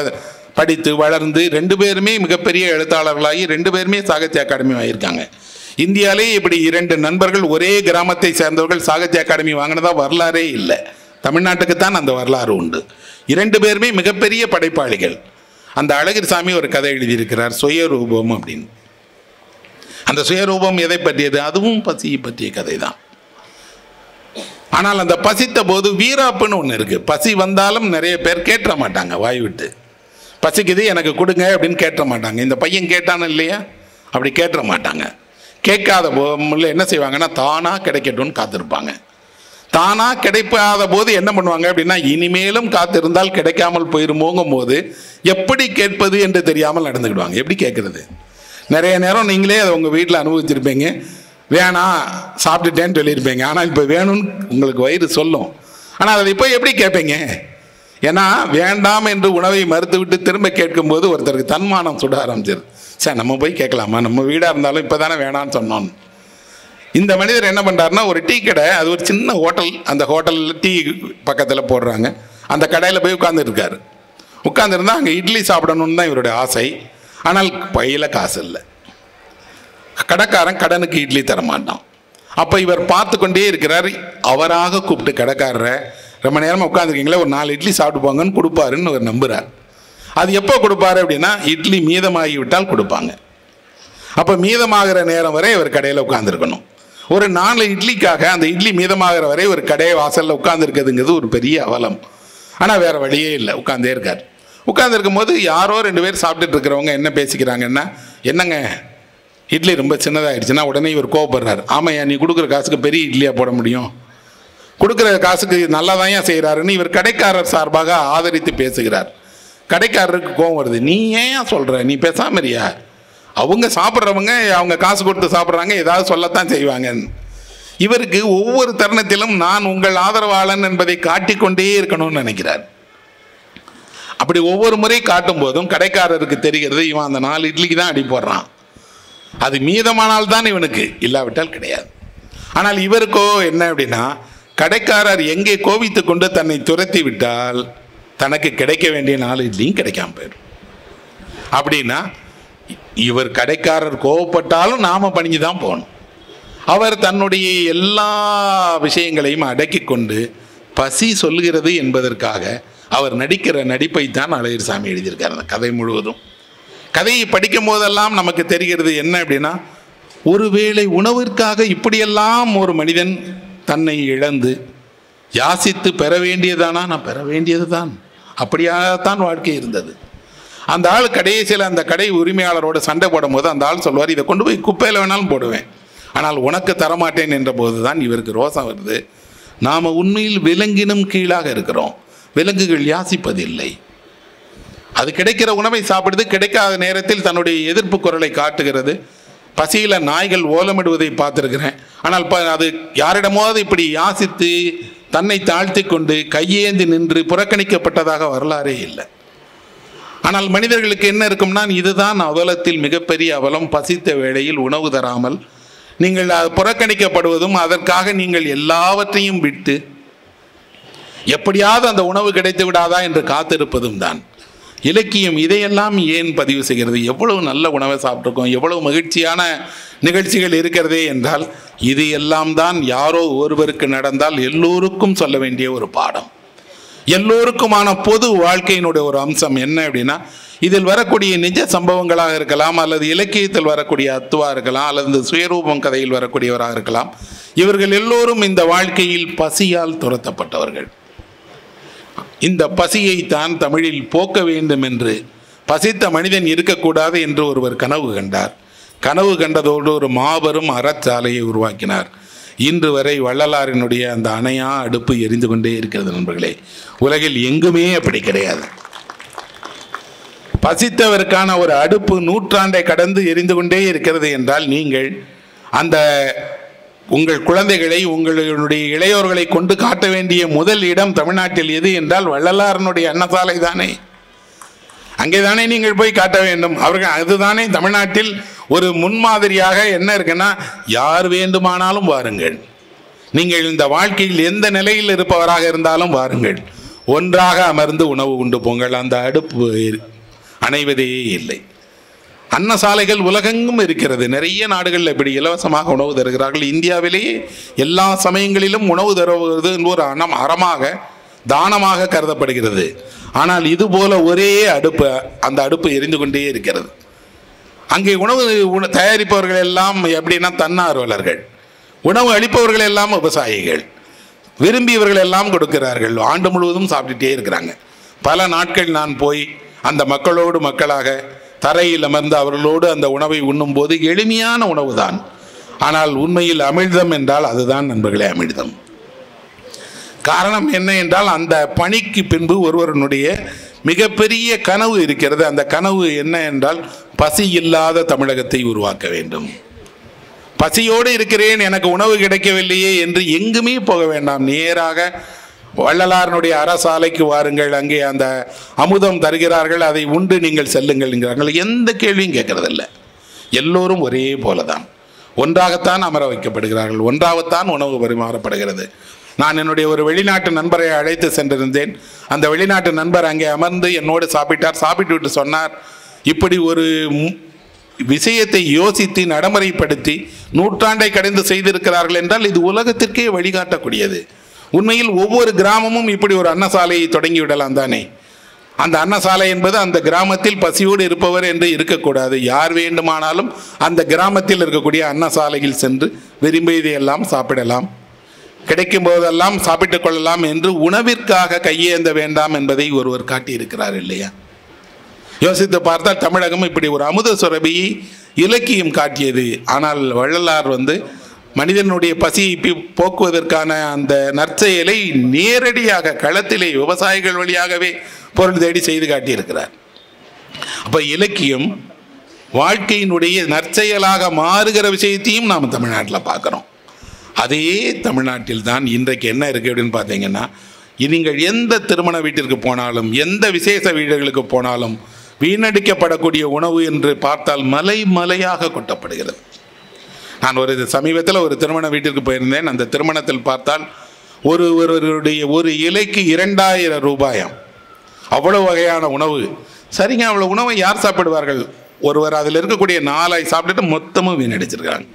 படித்து வளர்ந்து ரெண்டு பேருமே மிகப்பெரிய எழுத்தாளர்களாகி ரெண்டு பேருமே சாகித்ய அகாடமி வாங்கியிருக்காங்க இந்தியாவிலே இப்படி இரண்டு நண்பர்கள் ஒரே கிராமத்தை சேர்ந்தவர்கள் சாகித்ய அகாடமி வாங்கினதா வரலாறே இல்லை தமிழ்நாட்டுக்குத்தான் அந்த வரலாறு உண்டு இரண்டு பேருமே மிகப்பெரிய படைப்பாளிகள் அந்த அழகிர் சாமி ஒரு கதை எழுதியிருக்கிறார் சுயரூபம் அப்படின்னு அந்த சுயரூபம் எதை பற்றியது அதுவும் பசியை பற்றிய கதை தான் ஆனால் அந்த பசித்த போது வீராப்புன்னு ஒன்று இருக்குது பசி வந்தாலும் நிறைய பேர் கேட்ட மாட்டாங்க வாய்விட்டு பசிக்குது எனக்கு கொடுங்க அப்படின்னு கேட்ட மாட்டாங்க இந்த பையன் கேட்டானு இல்லையா அப்படி கேட்ட மாட்டாங்க கேட்காத போ என்ன செய்வாங்கன்னா தானாக கிடைக்கட்டும்னு காத்திருப்பாங்க தானாக கிடைப்பாத போது என்ன பண்ணுவாங்க அப்படின்னா இனிமேலும் காத்திருந்தால் கிடைக்காமல் போயிருமோங்கும் போது எப்படி கேட்பது என்று தெரியாமல் நடந்துக்கிடுவாங்க எப்படி கேட்குறது நிறைய நேரம் நீங்களே அதை உங்கள் வீட்டில் அனுபவிச்சிருப்பீங்க வேணாம் சாப்பிட்டுட்டேன்னு சொல்லியிருப்பீங்க ஆனால் இப்போ வேணும்னு உங்களுக்கு வயிறு சொல்லும் ஆனால் அதை இப்போ எப்படி கேட்பீங்க ஏன்னா வேண்டாம் என்று உணவை மறுத்துவிட்டு திரும்ப கேட்கும்போது ஒருத்தருக்கு தன்மானம் சுட ஆரம்பிச்சிரு சார் நம்ம போய் கேட்கலாமா நம்ம வீடாக இருந்தாலும் இப்போ தானே வேணான்னு சொன்னோம் இந்த மனிதர் என்ன பண்ணுறாருன்னா ஒரு டீ கடை அது ஒரு சின்ன ஹோட்டல் அந்த ஹோட்டலில் டீ பக்கத்தில் போடுறாங்க அந்த கடையில் போய் உட்காந்துருக்காரு உட்காந்துருந்தா அங்கே இட்லி சாப்பிடணும்னு தான் இவருடைய ஆசை ஆனால் பையில் காசு இல்லை கடைக்காரன் கடனுக்கு இட்லி தரமாட்டான் அப்போ இவர் பார்த்து கொண்டே இருக்கிறார் அவராக கூப்பிட்டு கடைக்காரரை ரொம்ப நேரமாக உட்காந்துருக்கீங்களே ஒரு நாலு இட்லி சாப்பிட்டு போங்கன்னு கொடுப்பாருன்னு அவர் நம்புகிறார் அது எப்போ கொடுப்பாரு அப்படின்னா இட்லி மீதமாகி விட்டால் கொடுப்பாங்க அப்போ மீதமாகிற நேரம் வரை இவர் கடையில் உட்காந்துருக்கணும் ஒரு நாலு இட்லிக்காக அந்த இட்லி மீதமாகிற வரை ஒரு கடையை வாசலில் உட்காந்துருக்குதுங்கிறது ஒரு பெரிய அவலம் ஆனால் வேறு வழியே இல்லை உட்காந்தே இருக்கார் உட்காந்துருக்கும் போது யாரோ ரெண்டு பேர் சாப்பிட்டுட்டு இருக்கிறவங்க என்ன பேசிக்கிறாங்கன்னா என்னங்க இட்லி ரொம்ப சின்னதாகிடுச்சுன்னா உடனே இவர் கோவப்படுறார் ஆமாம் நீ கொடுக்குற காசுக்கு பெரிய இட்லியாக போட முடியும் கொடுக்குற காசுக்கு நல்லா தான் செய்கிறாருன்னு இவர் கடைக்காரர் சார்பாக ஆதரித்து பேசுகிறார் கடைக்காரருக்கு கோவம் வருது நீ ஏன் சொல்கிற நீ பேசாமறியா அவங்க சாப்பிட்றவங்க அவங்க காசு கொடுத்து சாப்பிட்றாங்க ஏதாவது சொல்லத்தான் செய்வாங்கன்னு இவருக்கு ஒவ்வொரு தருணத்திலும் நான் உங்கள் ஆதரவாளன் என்பதை காட்டிக்கொண்டே இருக்கணும்னு நினைக்கிறார் அப்படி ஒவ்வொரு முறை காட்டும் போதும் கடைக்காரருக்கு தெரிகிறது இவன் அந்த நாலு இட்லிக்கு தான் அடி போடுறான் அது மீதமானால் தான் இவனுக்கு இல்லாவிட்டால் கிடையாது ஆனால் இவருக்கோ என்ன அப்படின்னா கடைக்காரர் எங்கே கோவித்து கொண்டு தன்னை துரத்தி விட்டால் தனக்கு கிடைக்க வேண்டிய நாள் இட்லியும் கிடைக்காம போயிடும் அப்படின்னா இவர் கடைக்காரர் கோவப்பட்டாலும் நாம பணிஞ்சு தான் போகணும் அவர் தன்னுடைய எல்லா விஷயங்களையும் அடக்கி கொண்டு பசி சொல்கிறது என்பதற்காக அவர் நடிக்கிற நடிப்பை தான் அழகிர் சாமி எழுதியிருக்கார் அந்த கதை முழுவதும் கதையை படிக்கும் போதெல்லாம் நமக்கு தெரிகிறது என்ன அப்படின்னா ஒருவேளை உணவிற்காக இப்படியெல்லாம் ஒரு மனிதன் தன்னை இழந்து யாசித்து பெற வேண்டியதானா நான் பெற வேண்டியது தான் அப்படியாகத்தான் வாழ்க்கை இருந்தது அந்த ஆள் கடைசியில் அந்த கடை உரிமையாளரோட சண்டை போடும்போது அந்த ஆள் சொல்வார் இதை கொண்டு போய் குப்பையில் வேணாலும் போடுவேன் ஆனால் உனக்கு தரமாட்டேன் என்ற போது தான் இவருக்கு ரோசம் வருது நாம் உண்மையில் விலங்கினும் கீழாக இருக்கிறோம் விலங்குகள் யாசிப்பதில்லை அது கிடைக்கிற உணவை சாப்பிடுது கிடைக்காத நேரத்தில் தன்னுடைய எதிர்ப்பு குரலை காட்டுகிறது பசியில் நாய்கள் ஓலமிடுவதை பார்த்துருக்கிறேன் ஆனால் ப அது யாரிடமாவது இப்படி யாசித்து தன்னை தாழ்த்தி கொண்டு கையேந்தி நின்று புறக்கணிக்கப்பட்டதாக வரலாறே இல்லை ஆனால் மனிதர்களுக்கு என்ன இருக்கும்னா இதுதான் அவலத்தில் மிகப்பெரிய அவலம் பசித்த வேளையில் உணவு தராமல் நீங்கள் புறக்கணிக்கப்படுவதும் அதற்காக நீங்கள் எல்லாவற்றையும் விட்டு எப்படியாவது அந்த உணவு கிடைத்து விடாதா என்று காத்திருப்பதும் தான் இலக்கியம் இதையெல்லாம் ஏன் பதிவு செய்கிறது எவ்வளவு நல்ல உணவை சாப்பிட்ருக்கோம் எவ்வளவு மகிழ்ச்சியான நிகழ்ச்சிகள் இருக்கிறதே என்றால் இது எல்லாம் தான் யாரோ ஒருவருக்கு நடந்தால் எல்லோருக்கும் சொல்ல வேண்டிய ஒரு பாடம் எல்லோருக்குமான பொது வாழ்க்கையினுடைய ஒரு அம்சம் என்ன அப்படின்னா இதில் வரக்கூடிய நிஜ சம்பவங்களாக இருக்கலாம் அல்லது இலக்கியத்தில் வரக்கூடிய அத்துவா இருக்கலாம் அல்லது சுயரூபம் கதையில் வரக்கூடியவராக இருக்கலாம் இவர்கள் எல்லோரும் இந்த வாழ்க்கையில் பசியால் துரத்தப்பட்டவர்கள் இந்த பசியை தான் தமிழில் போக்க வேண்டும் என்று பசித்த மனிதன் இருக்கக்கூடாது என்று ஒருவர் கனவு கண்டார் கனவு கண்டதோடு ஒரு மாபெரும் அறச்சாலையை உருவாக்கினார் இன்று வரை வள்ளலாரினுடைய அந்த அணையா அடுப்பு எரிந்து கொண்டே இருக்கிறது நண்பர்களே உலகில் எங்குமே அப்படி கிடையாது பசித்தவருக்கான ஒரு அடுப்பு நூற்றாண்டை கடந்து எரிந்து கொண்டே இருக்கிறது என்றால் நீங்கள் அந்த உங்கள் குழந்தைகளை உங்களுடைய இளையோர்களை கொண்டு காட்ட வேண்டிய முதல் இடம் தமிழ்நாட்டில் எது என்றால் வள்ளலாரனுடைய அன்னசாலை தானே அங்கே தானே நீங்கள் போய் காட்ட வேண்டும் அவர்கள் அதுதானே தமிழ்நாட்டில் ஒரு முன்மாதிரியாக என்ன இருக்குன்னா யார் வேண்டுமானாலும் வாருங்கள் நீங்கள் இந்த வாழ்க்கையில் எந்த நிலையில் இருப்பவராக இருந்தாலும் வாருங்கள் ஒன்றாக அமர்ந்து உணவு உண்டு போங்கள் அந்த அடுப்பு அணைவதே இல்லை அன்னசாலைகள் உலகெங்கும் இருக்கிறது நிறைய நாடுகளில் இப்படி இலவசமாக உணவு தருகிறார்கள் இந்தியாவிலேயே எல்லா சமயங்களிலும் உணவு தருவது ஒரு அனம் அறமாக தானமாக கருதப்படுகிறது ஆனால் இது போல ஒரே அடுப்பு அந்த அடுப்பு எரிந்து கொண்டே இருக்கிறது அங்கே உணவு தயாரிப்பவர்கள் எல்லாம் எப்படின்னா தன்னார்வலர்கள் உணவு அளிப்பவர்கள் எல்லாம் விவசாயிகள் விரும்பியவர்கள் எல்லாம் கொடுக்கிறார்கள் ஆண்டு முழுவதும் சாப்பிட்டுட்டே இருக்கிறாங்க பல நாட்கள் நான் போய் அந்த மக்களோடு மக்களாக தரையில் அமர்ந்து அவர்களோடு அந்த உணவை உண்ணும்போது எளிமையான உணவு தான் ஆனால் உண்மையில் அமிழ்தம் என்றால் அதுதான் நண்பர்களே அமிழ்தம் காரணம் என்ன என்றால் அந்த பணிக்கு பின்பு ஒருவருடைய மிகப்பெரிய கனவு இருக்கிறது அந்த கனவு என்ன என்றால் பசி இல்லாத தமிழகத்தை உருவாக்க வேண்டும் பசியோடு இருக்கிறேன் எனக்கு உணவு கிடைக்கவில்லையே என்று எங்குமே போக வேண்டாம் நேராக வள்ளலாரனுடைய அரசாலைக்கு வாருங்கள் அங்கே அந்த அமுதம் தருகிறார்கள் அதை உண்டு நீங்கள் செல்லுங்கள் என்கிறார்கள் எந்த கேள்வியும் கேட்கறதில்ல எல்லோரும் ஒரே போல தான் ஒன்றாகத்தான் அமர வைக்கப்படுகிறார்கள் ஒன்றாகத்தான் உணவு பரிமாறப்படுகிறது நான் என்னுடைய ஒரு வெளிநாட்டு நண்பரை அழைத்து சென்றிருந்தேன் அந்த வெளிநாட்டு நண்பர் அங்கே அமர்ந்து என்னோடு சாப்பிட்டார் சாப்பிட்டு விட்டு சொன்னார் இப்படி ஒரு விஷயத்தை யோசித்து நடைமுறைப்படுத்தி நூற்றாண்டை கடந்து செய்திருக்கிறார்கள் என்றால் இது உலகத்திற்கே வழிகாட்டக்கூடியது உண்மையில் ஒவ்வொரு கிராமமும் இப்படி ஒரு அன்னசாலையை தொடங்கி விடலாம் தானே அந்த அன்னசாலை என்பது அந்த கிராமத்தில் பசியோடு இருப்பவர் என்று இருக்கக்கூடாது யார் வேண்டுமானாலும் அந்த கிராமத்தில் இருக்கக்கூடிய அன்னசாலையில் சென்று விரும்பியதையெல்லாம் சாப்பிடலாம் கிடைக்கும் போதெல்லாம் சாப்பிட்டுக் கொள்ளலாம் என்று உணவிற்காக கையேந்த வேண்டாம் என்பதை ஒருவர் காட்டியிருக்கிறார் இல்லையா யோசித்து பார்த்தால் தமிழகம் இப்படி ஒரு அமுத சுரபியை இலக்கியம் காட்டியது ஆனால் வள்ளலார் வந்து மனிதனுடைய பசி போக்குவதற்கான அந்த நற்செயலை நேரடியாக களத்திலே விவசாயிகள் வழியாகவே பொருள் தேடி செய்து காட்டியிருக்கிறார் அப்போ இலக்கியம் வாழ்க்கையினுடைய நற்செயலாக மாறுகிற விஷயத்தையும் நாம் தமிழ்நாட்டில் பார்க்குறோம் அதே தமிழ்நாட்டில் தான் இன்றைக்கு என்ன இருக்குது அப்படின்னு பார்த்தீங்கன்னா நீங்கள் எந்த திருமண வீட்டிற்கு போனாலும் எந்த விசேஷ வீடுகளுக்கு போனாலும் வீணடிக்கப்படக்கூடிய உணவு என்று பார்த்தால் மலை மலையாக கொட்டப்படுகிறது நான் ஒரு சமீபத்தில் ஒரு திருமண வீட்டிற்கு போயிருந்தேன் அந்த திருமணத்தில் பார்த்தால் ஒரு ஒருவருடைய ஒரு இலைக்கு இரண்டாயிரம் ரூபாயம் அவ்வளோ வகையான உணவு சரிங்க அவ்வளோ உணவை யார் சாப்பிடுவார்கள் ஒருவர் அதில் இருக்கக்கூடிய நாளை சாப்பிட்டுட்டு மொத்தமும் வீணடிச்சிருக்காங்க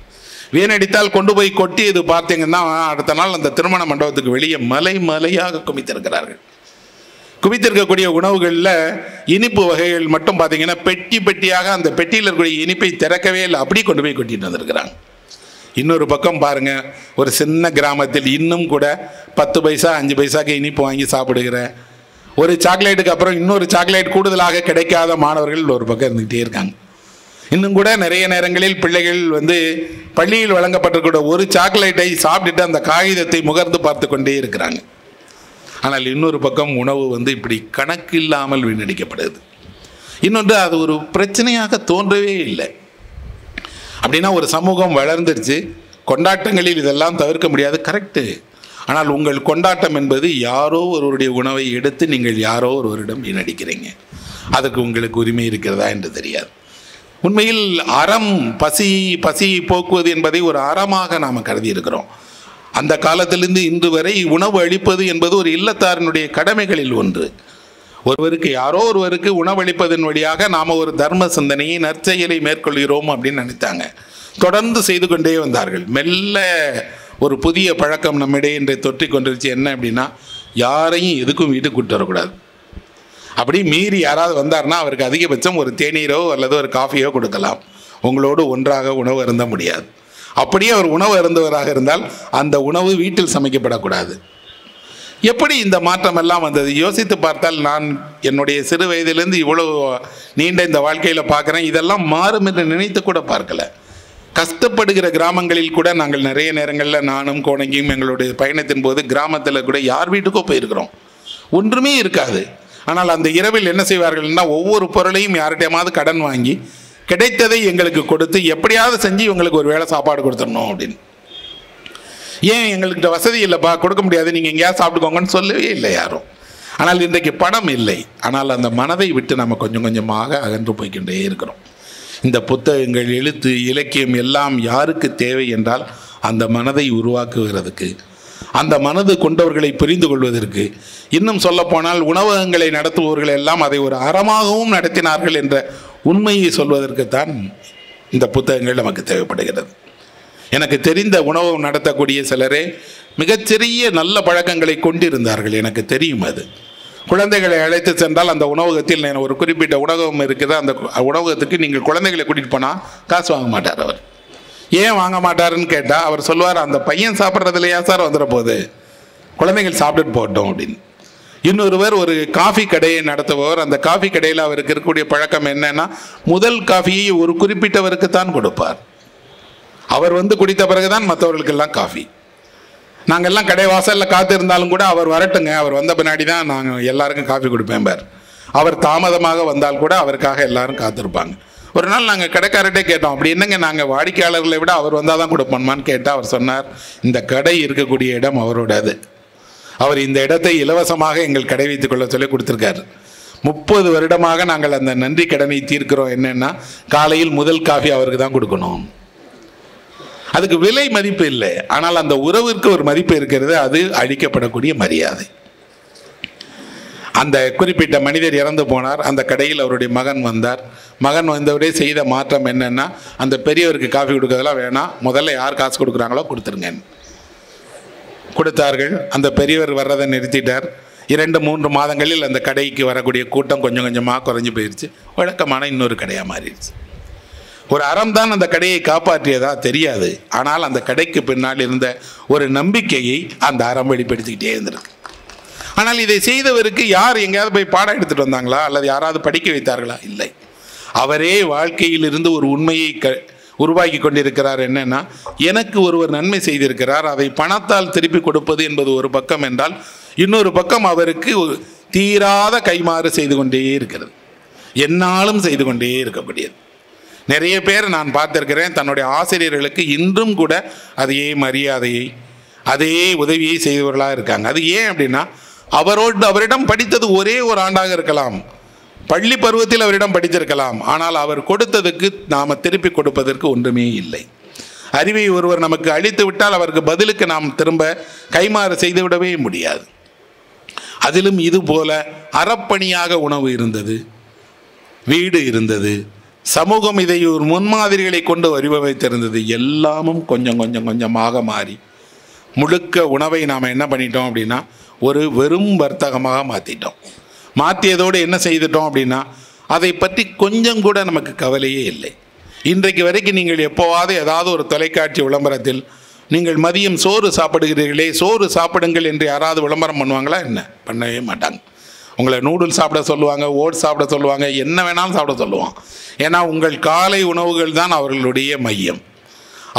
வீணடித்தால் கொண்டு போய் கொட்டி இது பார்த்தீங்கன்னா அடுத்த நாள் அந்த திருமண மண்டபத்துக்கு வெளியே மலை மலையாக குமித்திருக்கிறார்கள் குவித்திருக்கக்கூடிய உணவுகளில் இனிப்பு வகைகள் மட்டும் பார்த்தீங்கன்னா பெட்டி பெட்டியாக அந்த பெட்டியில் இருக்கக்கூடிய இனிப்பை திறக்கவே இல்லை அப்படி கொண்டு போய் கொட்டிட்டு வந்திருக்கிறாங்க இன்னொரு பக்கம் பாருங்க ஒரு சின்ன கிராமத்தில் இன்னும் கூட பத்து பைசா அஞ்சு பைசாக்கு இனிப்பு வாங்கி சாப்பிடுகிற ஒரு சாக்லேட்டுக்கு அப்புறம் இன்னொரு சாக்லேட் கூடுதலாக கிடைக்காத மாணவர்கள் ஒரு பக்கம் இருந்துகிட்டே இருக்காங்க இன்னும் கூட நிறைய நேரங்களில் பிள்ளைகள் வந்து பள்ளியில் வழங்கப்பட்டிருக்கிற ஒரு சாக்லேட்டை சாப்பிட்டுட்டு அந்த காகிதத்தை முகர்ந்து பார்த்து கொண்டே இருக்கிறாங்க ஆனால் இன்னொரு பக்கம் உணவு வந்து இப்படி கணக்கில்லாமல் வீணடிக்கப்படுது இன்னொன்று அது ஒரு பிரச்சனையாக தோன்றவே இல்லை அப்படின்னா ஒரு சமூகம் வளர்ந்துருச்சு கொண்டாட்டங்களில் இதெல்லாம் தவிர்க்க முடியாது கரெக்டு ஆனால் உங்கள் கொண்டாட்டம் என்பது யாரோ ஒருவருடைய உணவை எடுத்து நீங்கள் யாரோ ஒருவரிடம் வீணடிக்கிறீங்க அதுக்கு உங்களுக்கு உரிமை இருக்கிறதா என்று தெரியாது உண்மையில் அறம் பசி பசியை போக்குவது என்பதை ஒரு அறமாக நாம் கருதி இருக்கிறோம் அந்த காலத்திலிருந்து இன்று வரை உணவு அளிப்பது என்பது ஒரு இல்லத்தாரினுடைய கடமைகளில் ஒன்று ஒருவருக்கு யாரோ ஒருவருக்கு உணவளிப்பதன் வழியாக நாம் ஒரு தர்ம சிந்தனையை நற்செயலை மேற்கொள்கிறோம் அப்படின்னு நினைத்தாங்க தொடர்ந்து செய்து கொண்டே வந்தார்கள் மெல்ல ஒரு புதிய பழக்கம் நம்மிடையே இன்றை தொற்றி கொண்டிருச்சு என்ன அப்படின்னா யாரையும் எதுக்கும் வீட்டுக்கு கூட்டு வரக்கூடாது அப்படி மீறி யாராவது வந்தார்னா அவருக்கு அதிகபட்சம் ஒரு தேநீரோ அல்லது ஒரு காஃபியோ கொடுக்கலாம் உங்களோடு ஒன்றாக உணவு அருந்த முடியாது அப்படியே அவர் உணவு அருந்தவராக இருந்தால் அந்த உணவு வீட்டில் சமைக்கப்படக்கூடாது எப்படி இந்த மாற்றம் எல்லாம் வந்தது யோசித்து பார்த்தால் நான் என்னுடைய சிறு வயதிலிருந்து இவ்வளவு நீண்ட இந்த வாழ்க்கையில் பார்க்குறேன் இதெல்லாம் மாறும் என்று நினைத்து கூட பார்க்கல கஷ்டப்படுகிற கிராமங்களில் கூட நாங்கள் நிறைய நேரங்களில் நானும் கோணங்கியும் எங்களுடைய பயணத்தின் போது கிராமத்தில் கூட யார் வீட்டுக்கோ போயிருக்கிறோம் ஒன்றுமே இருக்காது ஆனால் அந்த இரவில் என்ன செய்வார்கள்னா ஒவ்வொரு பொருளையும் யார்கிட்டயாவது கடன் வாங்கி கிடைத்ததை எங்களுக்கு கொடுத்து எப்படியாவது செஞ்சு இவங்களுக்கு ஒரு வேளை சாப்பாடு கொடுத்துடணும் அப்படின்னு ஏன் எங்கள்கிட்ட வசதி இல்லைப்பா கொடுக்க முடியாது நீங்கள் எங்கேயா சாப்பிட்டுக்கோங்கன்னு சொல்லவே இல்லை யாரும் ஆனால் இன்றைக்கு பணம் இல்லை ஆனால் அந்த மனதை விட்டு நம்ம கொஞ்சம் கொஞ்சமாக அகன்று போய்கின்றே இருக்கிறோம் இந்த புத்தகங்கள் எழுத்து இலக்கியம் எல்லாம் யாருக்கு தேவை என்றால் அந்த மனதை உருவாக்குகிறதுக்கு அந்த மனது கொண்டவர்களை புரிந்து கொள்வதற்கு இன்னும் சொல்லப்போனால் உணவகங்களை நடத்துபவர்கள் எல்லாம் அதை ஒரு அறமாகவும் நடத்தினார்கள் என்ற உண்மையை சொல்வதற்குத்தான் இந்த புத்தகங்கள் நமக்கு தேவைப்படுகிறது எனக்கு தெரிந்த உணவு நடத்தக்கூடிய சிலரே மிகச்சிறிய நல்ல பழக்கங்களை கொண்டிருந்தார்கள் எனக்கு தெரியும் அது குழந்தைகளை அழைத்து சென்றால் அந்த உணவகத்தில் ஒரு குறிப்பிட்ட உணவகம் இருக்குதா அந்த உணவகத்துக்கு நீங்கள் குழந்தைகளை கூட்டிகிட்டு போனால் காசு வாங்க மாட்டார் அவர் ஏன் வாங்க மாட்டாருன்னு கேட்டால் அவர் சொல்லுவார் அந்த பையன் சாப்பிட்றதுலையா சார் வந்துட போகுது குழந்தைகள் சாப்பிட்டுட்டு போட்டோம் அப்படின்னு இன்னொருவர் ஒரு காஃபி கடையை நடத்துபவர் அந்த காஃபி கடையில் அவருக்கு இருக்கக்கூடிய பழக்கம் என்னன்னா முதல் காஃபியை ஒரு குறிப்பிட்டவருக்கு தான் கொடுப்பார் அவர் வந்து குடித்த பிறகுதான் மற்றவர்களுக்கெல்லாம் காஃபி நாங்கள் எல்லாம் கடை வாசலில் காத்து இருந்தாலும் கூட அவர் வரட்டுங்க அவர் வந்த பின்னாடி தான் நாங்கள் எல்லாருக்கும் காஃபி கொடுப்பேன் பார் அவர் தாமதமாக வந்தால் கூட அவருக்காக எல்லாரும் காத்திருப்பாங்க ஒரு நாள் நாங்கள் கடைக்காரர்கிட்டே கேட்டோம் அப்படி என்னங்க நாங்கள் வாடிக்கையாளர்களை விட அவர் வந்தால் தான் கொடுப்போம்மான்னு கேட்டால் அவர் சொன்னார் இந்த கடை இருக்கக்கூடிய இடம் அவரோடது அவர் இந்த இடத்தை இலவசமாக எங்கள் கடை வைத்துக்கொள்ள சொல்லி கொடுத்துருக்காரு முப்பது வருடமாக நாங்கள் அந்த நன்றி கடனை தீர்க்கிறோம் என்னென்னா காலையில் முதல் காஃபி அவருக்கு தான் கொடுக்கணும் அதுக்கு விலை மதிப்பு இல்லை ஆனால் அந்த உறவிற்கு ஒரு மதிப்பு இருக்கிறது அது அழிக்கப்படக்கூடிய மரியாதை அந்த குறிப்பிட்ட மனிதர் இறந்து போனார் அந்த கடையில் அவருடைய மகன் வந்தார் மகன் வந்தவரே செய்த மாற்றம் என்னென்னா அந்த பெரியவருக்கு காஃபி கொடுக்கறதெல்லாம் வேணாம் முதல்ல யார் காசு கொடுக்குறாங்களோ கொடுத்துருங்க கொடுத்தார்கள் அந்த பெரியவர் வர்றதை நிறுத்திட்டார் இரண்டு மூன்று மாதங்களில் அந்த கடைக்கு வரக்கூடிய கூட்டம் கொஞ்சம் கொஞ்சமாக குறைஞ்சி போயிடுச்சு வழக்கமான இன்னொரு கடையாக மாறிடுச்சு ஒரு அறம் தான் அந்த கடையை காப்பாற்றியதா தெரியாது ஆனால் அந்த கடைக்கு பின்னால் இருந்த ஒரு நம்பிக்கையை அந்த அறம் வெளிப்படுத்திக்கிட்டே இருந்திருக்கு ஆனால் இதை செய்தவருக்கு யார் எங்கேயாவது போய் பாடம் எடுத்துகிட்டு வந்தாங்களா அல்லது யாராவது படிக்க வைத்தார்களா இல்லை அவரே வாழ்க்கையில் இருந்து ஒரு உண்மையை க உருவாக்கி கொண்டிருக்கிறார் என்னன்னா எனக்கு ஒருவர் நன்மை செய்திருக்கிறார் அதை பணத்தால் திருப்பி கொடுப்பது என்பது ஒரு பக்கம் என்றால் இன்னொரு பக்கம் அவருக்கு தீராத கைமாறு செய்து கொண்டே இருக்கிறது என்னாலும் செய்து கொண்டே இருக்கக்கூடியது நிறைய பேர் நான் பார்த்துருக்கிறேன் தன்னுடைய ஆசிரியர்களுக்கு இன்றும் கூட அதையே மரியாதையை அதையே உதவியை செய்தவர்களாக இருக்காங்க அது ஏன் அப்படின்னா அவரோடு அவரிடம் படித்தது ஒரே ஒரு ஆண்டாக இருக்கலாம் பள்ளி பருவத்தில் அவரிடம் படித்திருக்கலாம் ஆனால் அவர் கொடுத்ததுக்கு நாம் திருப்பி கொடுப்பதற்கு ஒன்றுமே இல்லை அறிவை ஒருவர் நமக்கு அழித்து விட்டால் அவருக்கு பதிலுக்கு நாம் திரும்ப கைமாறு செய்துவிடவே முடியாது அதிலும் இது போல அறப்பணியாக உணவு இருந்தது வீடு இருந்தது சமூகம் இதை ஒரு முன்மாதிரிகளை கொண்டு வடிவமைத்திருந்தது எல்லாமும் கொஞ்சம் கொஞ்சம் கொஞ்சமாக மாறி முழுக்க உணவை நாம் என்ன பண்ணிட்டோம் அப்படின்னா ஒரு வெறும் வர்த்தகமாக மாற்றிட்டோம் மாற்றியதோடு என்ன செய்துட்டோம் அப்படின்னா அதை பற்றி கொஞ்சம் கூட நமக்கு கவலையே இல்லை இன்றைக்கு வரைக்கும் நீங்கள் எப்போவாவது ஏதாவது ஒரு தொலைக்காட்சி விளம்பரத்தில் நீங்கள் மதியம் சோறு சாப்பிடுகிறீர்களே சோறு சாப்பிடுங்கள் என்று யாராவது விளம்பரம் பண்ணுவாங்களா என்ன பண்ணவே மாட்டாங்க உங்களை நூடுல்ஸ் சாப்பிட சொல்லுவாங்க ஓட்ஸ் சாப்பிட சொல்லுவாங்க என்ன வேணாலும் சாப்பிட சொல்லுவான் ஏன்னா உங்கள் காலை உணவுகள் தான் அவர்களுடைய மையம்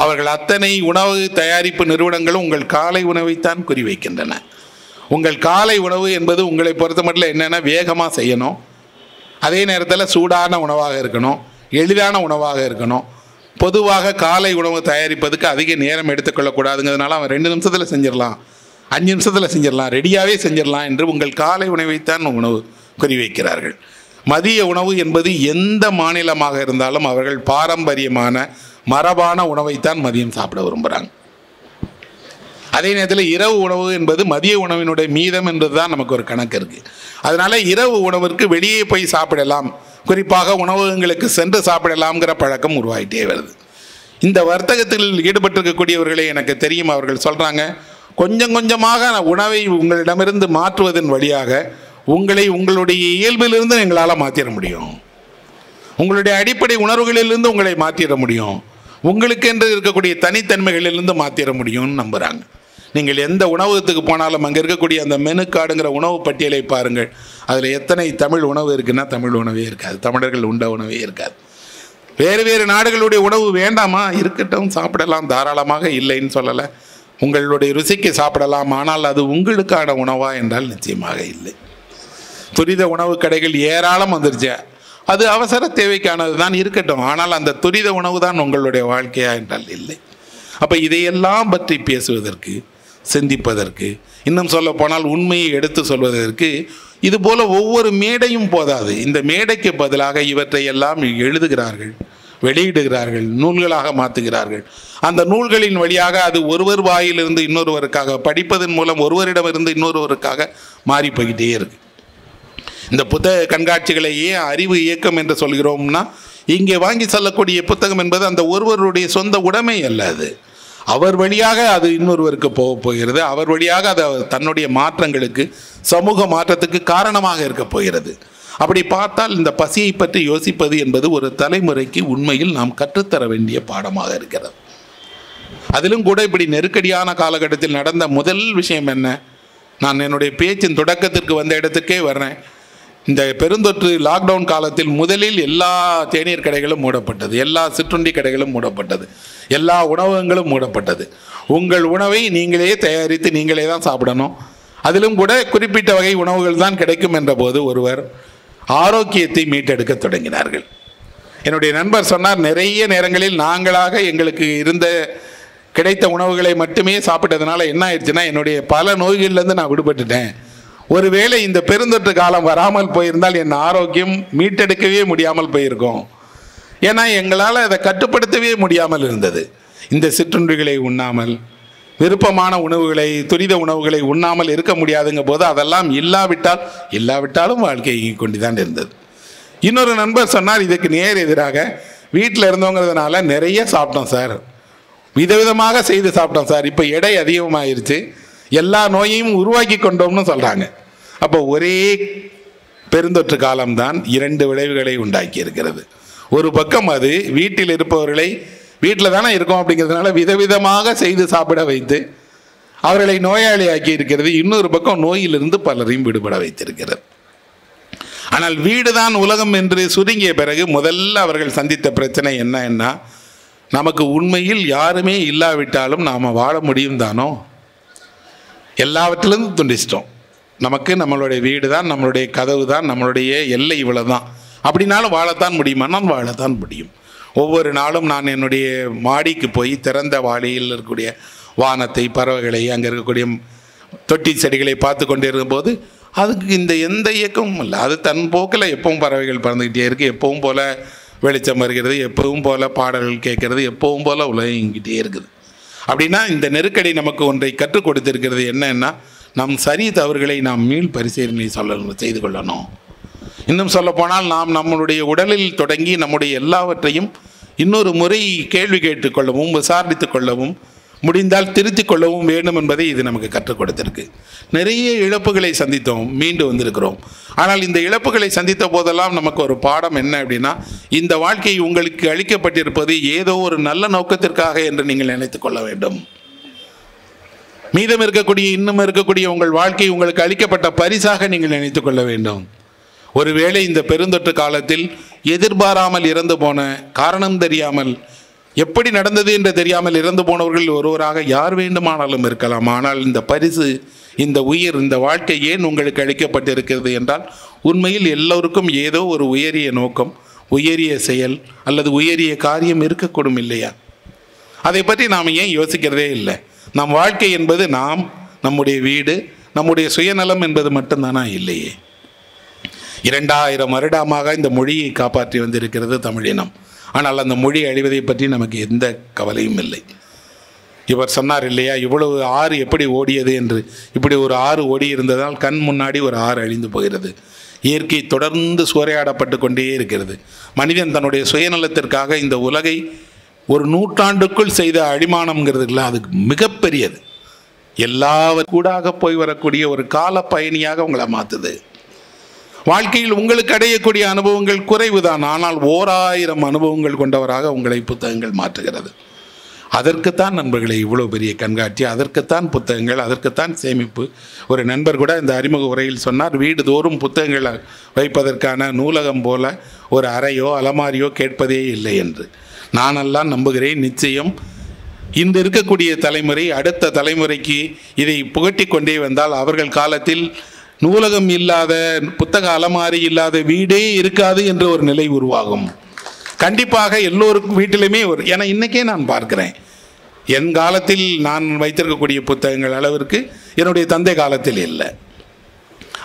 அவர்கள் அத்தனை உணவு தயாரிப்பு நிறுவனங்களும் உங்கள் காலை உணவைத்தான் குறிவைக்கின்றன உங்கள் காலை உணவு என்பது உங்களை பொறுத்த மட்டும் என்னென்னா வேகமாக செய்யணும் அதே நேரத்தில் சூடான உணவாக இருக்கணும் எளிதான உணவாக இருக்கணும் பொதுவாக காலை உணவு தயாரிப்பதுக்கு அதிக நேரம் எடுத்துக்கொள்ளக்கூடாதுங்கிறதுனால அவன் ரெண்டு நிமிஷத்தில் செஞ்சிடலாம் அஞ்சு நிமிஷத்தில் செஞ்சிடலாம் ரெடியாகவே செஞ்சிடலாம் என்று உங்கள் காலை உணவைத்தான் உணவு குறிவைக்கிறார்கள் மதிய உணவு என்பது எந்த மாநிலமாக இருந்தாலும் அவர்கள் பாரம்பரியமான மரபான உணவைத்தான் மதியம் சாப்பிட விரும்புகிறாங்க அதே நேரத்தில் இரவு உணவு என்பது மதிய உணவினுடைய மீதம் என்பது தான் நமக்கு ஒரு கணக்கு இருக்குது அதனால் இரவு உணவிற்கு வெளியே போய் சாப்பிடலாம் குறிப்பாக உணவகங்களுக்கு சென்று சாப்பிடலாம்ங்கிற பழக்கம் உருவாகிட்டே வருது இந்த வர்த்தகத்தில் ஈடுபட்டிருக்கக்கூடியவர்களே எனக்கு தெரியும் அவர்கள் சொல்கிறாங்க கொஞ்சம் கொஞ்சமாக உணவை உங்களிடமிருந்து மாற்றுவதன் வழியாக உங்களை உங்களுடைய இயல்பிலிருந்து எங்களால் மாற்றிட முடியும் உங்களுடைய அடிப்படை உணர்வுகளிலிருந்து உங்களை மாற்றிட முடியும் உங்களுக்கு என்று இருக்கக்கூடிய தனித்தன்மைகளிலிருந்து மாற்றிட முடியும்னு நம்புகிறாங்க நீங்கள் எந்த உணவகத்துக்கு போனாலும் அங்கே இருக்கக்கூடிய அந்த மெனு காடுங்கிற உணவு பட்டியலை பாருங்கள் அதில் எத்தனை தமிழ் உணவு இருக்குன்னா தமிழ் உணவே இருக்காது தமிழர்கள் உண்ட உணவே இருக்காது வேறு வேறு நாடுகளுடைய உணவு வேண்டாமா இருக்கட்டும் சாப்பிடலாம் தாராளமாக இல்லைன்னு சொல்லலை உங்களுடைய ருசிக்கு சாப்பிடலாம் ஆனால் அது உங்களுக்கான உணவா என்றால் நிச்சயமாக இல்லை துரித உணவு கடைகள் ஏராளம் வந்துருச்சு அது அவசர தேவைக்கானது தான் இருக்கட்டும் ஆனால் அந்த துரித உணவு தான் உங்களுடைய வாழ்க்கையா என்றால் இல்லை அப்போ இதையெல்லாம் பற்றி பேசுவதற்கு சிந்திப்பதற்கு இன்னும் சொல்ல போனால் உண்மையை எடுத்து சொல்வதற்கு இதுபோல் ஒவ்வொரு மேடையும் போதாது இந்த மேடைக்கு பதிலாக இவற்றை எல்லாம் எழுதுகிறார்கள் வெளியிடுகிறார்கள் நூல்களாக மாற்றுகிறார்கள் அந்த நூல்களின் வழியாக அது ஒருவர் வாயிலிருந்து இன்னொருவருக்காக படிப்பதன் மூலம் ஒருவரிடமிருந்து இன்னொருவருக்காக மாறி போய்கிட்டே இருக்கு இந்த புத்தக கண்காட்சிகளையே அறிவு இயக்கம் என்று சொல்கிறோம்னா இங்கே வாங்கி செல்லக்கூடிய புத்தகம் என்பது அந்த ஒருவருடைய சொந்த உடைமை அல்ல அது அவர் வழியாக அது இன்னொருவருக்கு போக போகிறது அவர் வழியாக அது தன்னுடைய மாற்றங்களுக்கு சமூக மாற்றத்துக்கு காரணமாக இருக்க போகிறது அப்படி பார்த்தால் இந்த பசியை பற்றி யோசிப்பது என்பது ஒரு தலைமுறைக்கு உண்மையில் நாம் கற்றுத்தர வேண்டிய பாடமாக இருக்கிறது அதிலும் கூட இப்படி நெருக்கடியான காலகட்டத்தில் நடந்த முதல் விஷயம் என்ன நான் என்னுடைய பேச்சின் தொடக்கத்திற்கு வந்த இடத்துக்கே வர்றேன் இந்த பெருந்தொற்று லாக்டவுன் காலத்தில் முதலில் எல்லா தேநீர் கடைகளும் மூடப்பட்டது எல்லா சிற்றுண்டி கடைகளும் மூடப்பட்டது எல்லா உணவகங்களும் மூடப்பட்டது உங்கள் உணவை நீங்களே தயாரித்து நீங்களே தான் சாப்பிடணும் அதிலும் கூட குறிப்பிட்ட வகை உணவுகள் தான் கிடைக்கும் என்ற போது ஒருவர் ஆரோக்கியத்தை மீட்டெடுக்க தொடங்கினார்கள் என்னுடைய நண்பர் சொன்னார் நிறைய நேரங்களில் நாங்களாக எங்களுக்கு இருந்த கிடைத்த உணவுகளை மட்டுமே சாப்பிட்டதுனால என்ன ஆயிடுச்சுன்னா என்னுடைய பல நோய்கள்லேருந்து நான் விடுபட்டுட்டேன் ஒருவேளை இந்த பெருந்தொற்று காலம் வராமல் போயிருந்தால் என் ஆரோக்கியம் மீட்டெடுக்கவே முடியாமல் போயிருக்கும் ஏன்னா எங்களால் அதை கட்டுப்படுத்தவே முடியாமல் இருந்தது இந்த சிற்றுண்டிகளை உண்ணாமல் விருப்பமான உணவுகளை துரித உணவுகளை உண்ணாமல் இருக்க முடியாதுங்க போது அதெல்லாம் இல்லாவிட்டால் இல்லாவிட்டாலும் வாழ்க்கை கொண்டு தான் இருந்தது இன்னொரு நண்பர் சொன்னார் இதுக்கு நேர் எதிராக வீட்டில் இருந்தோங்கிறதுனால நிறைய சாப்பிட்டோம் சார் விதவிதமாக செய்து சாப்பிட்டோம் சார் இப்போ எடை அதிகமாகிருச்சு எல்லா நோயையும் உருவாக்கி கொண்டோம்னு சொல்கிறாங்க அப்போ ஒரே பெருந்தொற்று காலம்தான் இரண்டு விளைவுகளை உண்டாக்கி இருக்கிறது ஒரு பக்கம் அது வீட்டில் இருப்பவர்களை வீட்டில் தானே இருக்கும் அப்படிங்கிறதுனால விதவிதமாக செய்து சாப்பிட வைத்து அவர்களை நோயாளியாக்கி இருக்கிறது இன்னொரு பக்கம் நோயிலிருந்து பலரையும் விடுபட வைத்திருக்கிறது ஆனால் வீடுதான் உலகம் என்று சுருங்கிய பிறகு முதல்ல அவர்கள் சந்தித்த பிரச்சனை என்ன நமக்கு உண்மையில் யாருமே இல்லாவிட்டாலும் நாம் வாழ முடியும் தானோ எல்லாவற்றிலிருந்து துண்டிச்சிட்டோம் நமக்கு நம்மளுடைய வீடு தான் நம்மளுடைய கதவு தான் நம்மளுடைய எல்லை இவ்வளோ தான் அப்படின்னாலும் வாழத்தான் முடியுமானால் வாழத்தான் முடியும் ஒவ்வொரு நாளும் நான் என்னுடைய மாடிக்கு போய் திறந்த வாளியில் இருக்கக்கூடிய வானத்தை பறவைகளை அங்கே இருக்கக்கூடிய தொட்டி செடிகளை பார்த்து கொண்டே இருக்கும்போது அதுக்கு இந்த எந்த இயக்கமும் இல்லை அது தன் போக்கில் எப்பவும் பறவைகள் பறந்துக்கிட்டே இருக்குது எப்பவும் போல் வெளிச்சம் வருகிறது எப்பவும் போல் பாடல்கள் கேட்கறது எப்பவும் போல் உலகிக்கிட்டே இருக்குது அப்படின்னா இந்த நெருக்கடி நமக்கு ஒன்றை கற்றுக் கொடுத்திருக்கிறது என்னன்னா நம் சரி தவறுகளை நாம் மீள் பரிசீலனை சொல்ல செய்து கொள்ளணும் இன்னும் சொல்லப்போனால் நாம் நம்மளுடைய உடலில் தொடங்கி நம்முடைய எல்லாவற்றையும் இன்னொரு முறை கேள்வி கேட்டுக்கொள்ளவும் விசாரித்து கொள்ளவும் முடிந்தால் திருத்திக் கொள்ளவும் வேண்டும் என்பதை இது நமக்கு கற்றுக் கொடுத்திருக்கு நிறைய இழப்புகளை சந்தித்தோம் மீண்டு வந்திருக்கிறோம் ஆனால் இந்த இழப்புகளை சந்தித்த போதெல்லாம் நமக்கு ஒரு பாடம் என்ன அப்படின்னா இந்த வாழ்க்கை உங்களுக்கு அளிக்கப்பட்டிருப்பது ஏதோ ஒரு நல்ல நோக்கத்திற்காக என்று நீங்கள் நினைத்து கொள்ள வேண்டும் மீதம் இருக்கக்கூடிய இன்னும் இருக்கக்கூடிய உங்கள் வாழ்க்கை உங்களுக்கு அளிக்கப்பட்ட பரிசாக நீங்கள் நினைத்துக் கொள்ள வேண்டும் ஒருவேளை இந்த பெருந்தொற்று காலத்தில் எதிர்பாராமல் இறந்து போன காரணம் தெரியாமல் எப்படி நடந்தது என்று தெரியாமல் இறந்து போனவர்கள் ஒருவராக யார் வேண்டுமானாலும் இருக்கலாம் ஆனால் இந்த பரிசு இந்த உயிர் இந்த வாழ்க்கை ஏன் உங்களுக்கு அளிக்கப்பட்டிருக்கிறது என்றால் உண்மையில் எல்லோருக்கும் ஏதோ ஒரு உயரிய நோக்கம் உயரிய செயல் அல்லது உயரிய காரியம் இருக்கக்கூடும் இல்லையா அதை பற்றி நாம் ஏன் யோசிக்கிறதே இல்லை நம் வாழ்க்கை என்பது நாம் நம்முடைய வீடு நம்முடைய சுயநலம் என்பது மட்டும்தானா இல்லையே இரண்டாயிரம் வருடமாக இந்த மொழியை காப்பாற்றி வந்திருக்கிறது தமிழினம் ஆனால் அந்த மொழி அழிவதை பற்றி நமக்கு எந்த கவலையும் இல்லை இவர் சொன்னார் இல்லையா இவ்வளவு ஆறு எப்படி ஓடியது என்று இப்படி ஒரு ஆறு ஓடி இருந்ததால் கண் முன்னாடி ஒரு ஆறு அழிந்து போகிறது இயற்கை தொடர்ந்து சூறையாடப்பட்டு கொண்டே இருக்கிறது மனிதன் தன்னுடைய சுயநலத்திற்காக இந்த உலகை ஒரு நூற்றாண்டுக்குள் செய்த இல்லை அது மிகப்பெரியது எல்லாவர் கூடாக போய் வரக்கூடிய ஒரு கால பயணியாக உங்களை மாற்றுது வாழ்க்கையில் உங்களுக்கு அடையக்கூடிய அனுபவங்கள் குறைவுதான் ஆனால் ஓர் ஆயிரம் அனுபவங்கள் கொண்டவராக உங்களை புத்தகங்கள் மாற்றுகிறது அதற்குத்தான் நண்பர்களை இவ்வளோ பெரிய கண்காட்சி அதற்குத்தான் புத்தகங்கள் அதற்குத்தான் சேமிப்பு ஒரு நண்பர் கூட இந்த அறிமுக உரையில் சொன்னார் வீடு தோறும் புத்தகங்களை வைப்பதற்கான நூலகம் போல ஒரு அறையோ அலமாரியோ கேட்பதே இல்லை என்று நானெல்லாம் நம்புகிறேன் நிச்சயம் இந்த இருக்கக்கூடிய தலைமுறை அடுத்த தலைமுறைக்கு இதை புகட்டி கொண்டே வந்தால் அவர்கள் காலத்தில் நூலகம் இல்லாத புத்தக அலமாரி இல்லாத வீடே இருக்காது என்ற ஒரு நிலை உருவாகும் கண்டிப்பாக எல்லோருக்கும் வீட்டிலுமே ஒரு ஏன்னா இன்றைக்கே நான் பார்க்கிறேன் என் காலத்தில் நான் வைத்திருக்கக்கூடிய புத்தகங்கள் அளவிற்கு என்னுடைய தந்தை காலத்தில் இல்லை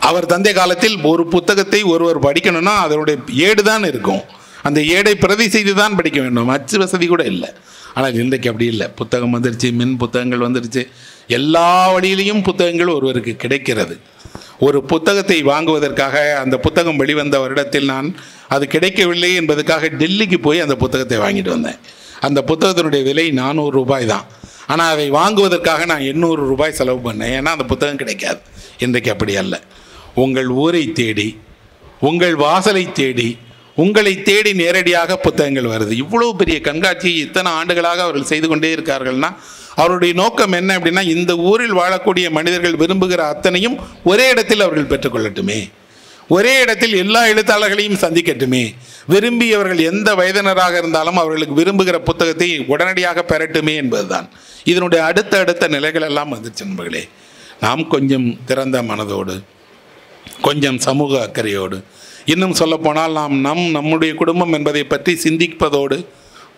அவர் தந்தை காலத்தில் ஒரு புத்தகத்தை ஒருவர் படிக்கணும்னா அதனுடைய ஏடு தான் இருக்கும் அந்த ஏடை பிரதி செய்து தான் படிக்க வேண்டும் அச்சு வசதி கூட இல்லை ஆனால் இன்றைக்கு அப்படி இல்லை புத்தகம் வந்துருச்சு மின் புத்தகங்கள் வந்துருச்சு எல்லா வழியிலையும் புத்தகங்கள் ஒருவருக்கு கிடைக்கிறது ஒரு புத்தகத்தை வாங்குவதற்காக அந்த புத்தகம் வெளிவந்த வருடத்தில் நான் அது கிடைக்கவில்லை என்பதற்காக டெல்லிக்கு போய் அந்த புத்தகத்தை வாங்கிட்டு வந்தேன் அந்த புத்தகத்தினுடைய விலை நானூறு ரூபாய் தான் ஆனால் அதை வாங்குவதற்காக நான் எண்ணூறு ரூபாய் செலவு பண்ணேன் ஏன்னா அந்த புத்தகம் கிடைக்காது இன்றைக்கு அப்படி அல்ல உங்கள் ஊரை தேடி உங்கள் வாசலை தேடி உங்களை தேடி நேரடியாக புத்தகங்கள் வருது இவ்வளோ பெரிய கண்காட்சியை இத்தனை ஆண்டுகளாக அவர்கள் செய்து கொண்டே இருக்கார்கள்னா அவருடைய நோக்கம் என்ன அப்படின்னா இந்த ஊரில் வாழக்கூடிய மனிதர்கள் விரும்புகிற அத்தனையும் ஒரே இடத்தில் அவர்கள் பெற்றுக்கொள்ளட்டுமே ஒரே இடத்தில் எல்லா எழுத்தாளர்களையும் சந்திக்கட்டுமே விரும்பியவர்கள் எந்த வயதினராக இருந்தாலும் அவர்களுக்கு விரும்புகிற புத்தகத்தை உடனடியாக பெறட்டுமே என்பதுதான் இதனுடைய அடுத்த அடுத்த நிலைகள் எல்லாம் வந்துச்சு நண்பர்களே நாம் கொஞ்சம் திறந்த மனதோடு கொஞ்சம் சமூக அக்கறையோடு இன்னும் சொல்லப்போனால் நாம் நம் நம்முடைய குடும்பம் என்பதை பற்றி சிந்திப்பதோடு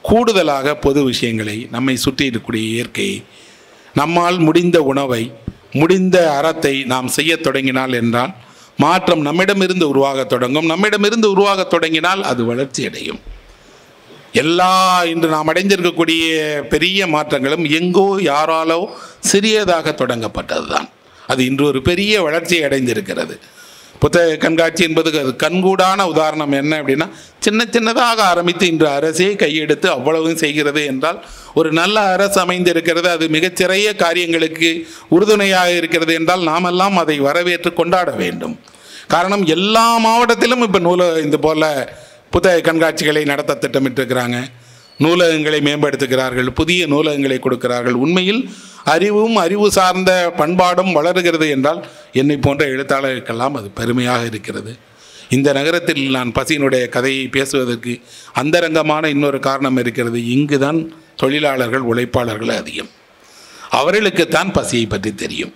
கூடுதலாக பொது விஷயங்களை நம்மை சுற்றி இருக்கக்கூடிய இயற்கையை நம்மால் முடிந்த உணவை முடிந்த அறத்தை நாம் செய்ய தொடங்கினால் என்றால் மாற்றம் நம்மிடமிருந்து உருவாக தொடங்கும் நம்மிடமிருந்து உருவாக தொடங்கினால் அது வளர்ச்சி அடையும் எல்லா இன்று நாம் அடைஞ்சிருக்கக்கூடிய பெரிய மாற்றங்களும் எங்கோ யாராலோ சிறியதாக தொடங்கப்பட்டது தான் அது இன்று ஒரு பெரிய வளர்ச்சியை அடைந்திருக்கிறது புத்தக கண்காட்சி என்பதுக்கு அது கண்கூடான உதாரணம் என்ன அப்படின்னா சின்ன சின்னதாக ஆரம்பித்து இன்று அரசே கையெடுத்து அவ்வளவும் செய்கிறது என்றால் ஒரு நல்ல அரசு அமைந்திருக்கிறது அது மிகச்சிறைய காரியங்களுக்கு உறுதுணையாக இருக்கிறது என்றால் நாமெல்லாம் அதை வரவேற்று கொண்டாட வேண்டும் காரணம் எல்லா மாவட்டத்திலும் இப்போ நூல இந்த போல் புத்தக கண்காட்சிகளை நடத்த திட்டமிட்டிருக்கிறாங்க நூலகங்களை மேம்படுத்துகிறார்கள் புதிய நூலகங்களை கொடுக்கிறார்கள் உண்மையில் அறிவும் அறிவு சார்ந்த பண்பாடும் வளருகிறது என்றால் என்னை போன்ற எழுத்தாளர்களுக்கெல்லாம் அது பெருமையாக இருக்கிறது இந்த நகரத்தில் நான் பசியினுடைய கதையை பேசுவதற்கு அந்தரங்கமான இன்னொரு காரணம் இருக்கிறது இங்கு தான் தொழிலாளர்கள் உழைப்பாளர்கள் அதிகம் அவர்களுக்குத்தான் பசியை பற்றி தெரியும்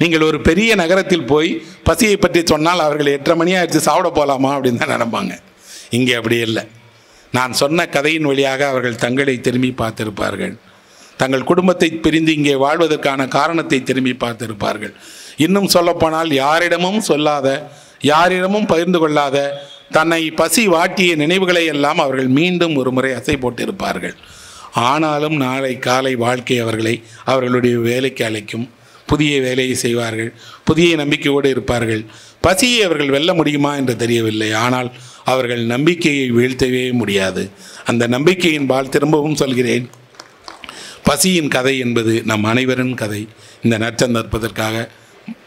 நீங்கள் ஒரு பெரிய நகரத்தில் போய் பசியை பற்றி சொன்னால் அவர்கள் எட்டரை மணி ஆயிடுச்சு சாப்பிட போகலாமா அப்படின்னு தான் நினைப்பாங்க இங்கே அப்படி இல்லை நான் சொன்ன கதையின் வழியாக அவர்கள் தங்களை திரும்பி பார்த்திருப்பார்கள் தங்கள் குடும்பத்தை பிரிந்து இங்கே வாழ்வதற்கான காரணத்தை திரும்பி பார்த்திருப்பார்கள் இன்னும் சொல்லப்போனால் யாரிடமும் சொல்லாத யாரிடமும் பகிர்ந்து கொள்ளாத தன்னை பசி வாட்டிய நினைவுகளை எல்லாம் அவர்கள் மீண்டும் ஒரு முறை அசை போட்டிருப்பார்கள் ஆனாலும் நாளை காலை வாழ்க்கை அவர்களை அவர்களுடைய வேலைக்கு அழைக்கும் புதிய வேலையை செய்வார்கள் புதிய நம்பிக்கையோடு இருப்பார்கள் பசியை அவர்கள் வெல்ல முடியுமா என்று தெரியவில்லை ஆனால் அவர்கள் நம்பிக்கையை வீழ்த்தவே முடியாது அந்த நம்பிக்கையின் வாழ் திரும்பவும் சொல்கிறேன் பசியின் கதை என்பது நம் அனைவரின் கதை இந்த நற்பதற்காக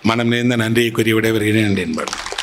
மனம் நிறைந்த நன்றியை கூறி நன்றி என்பார்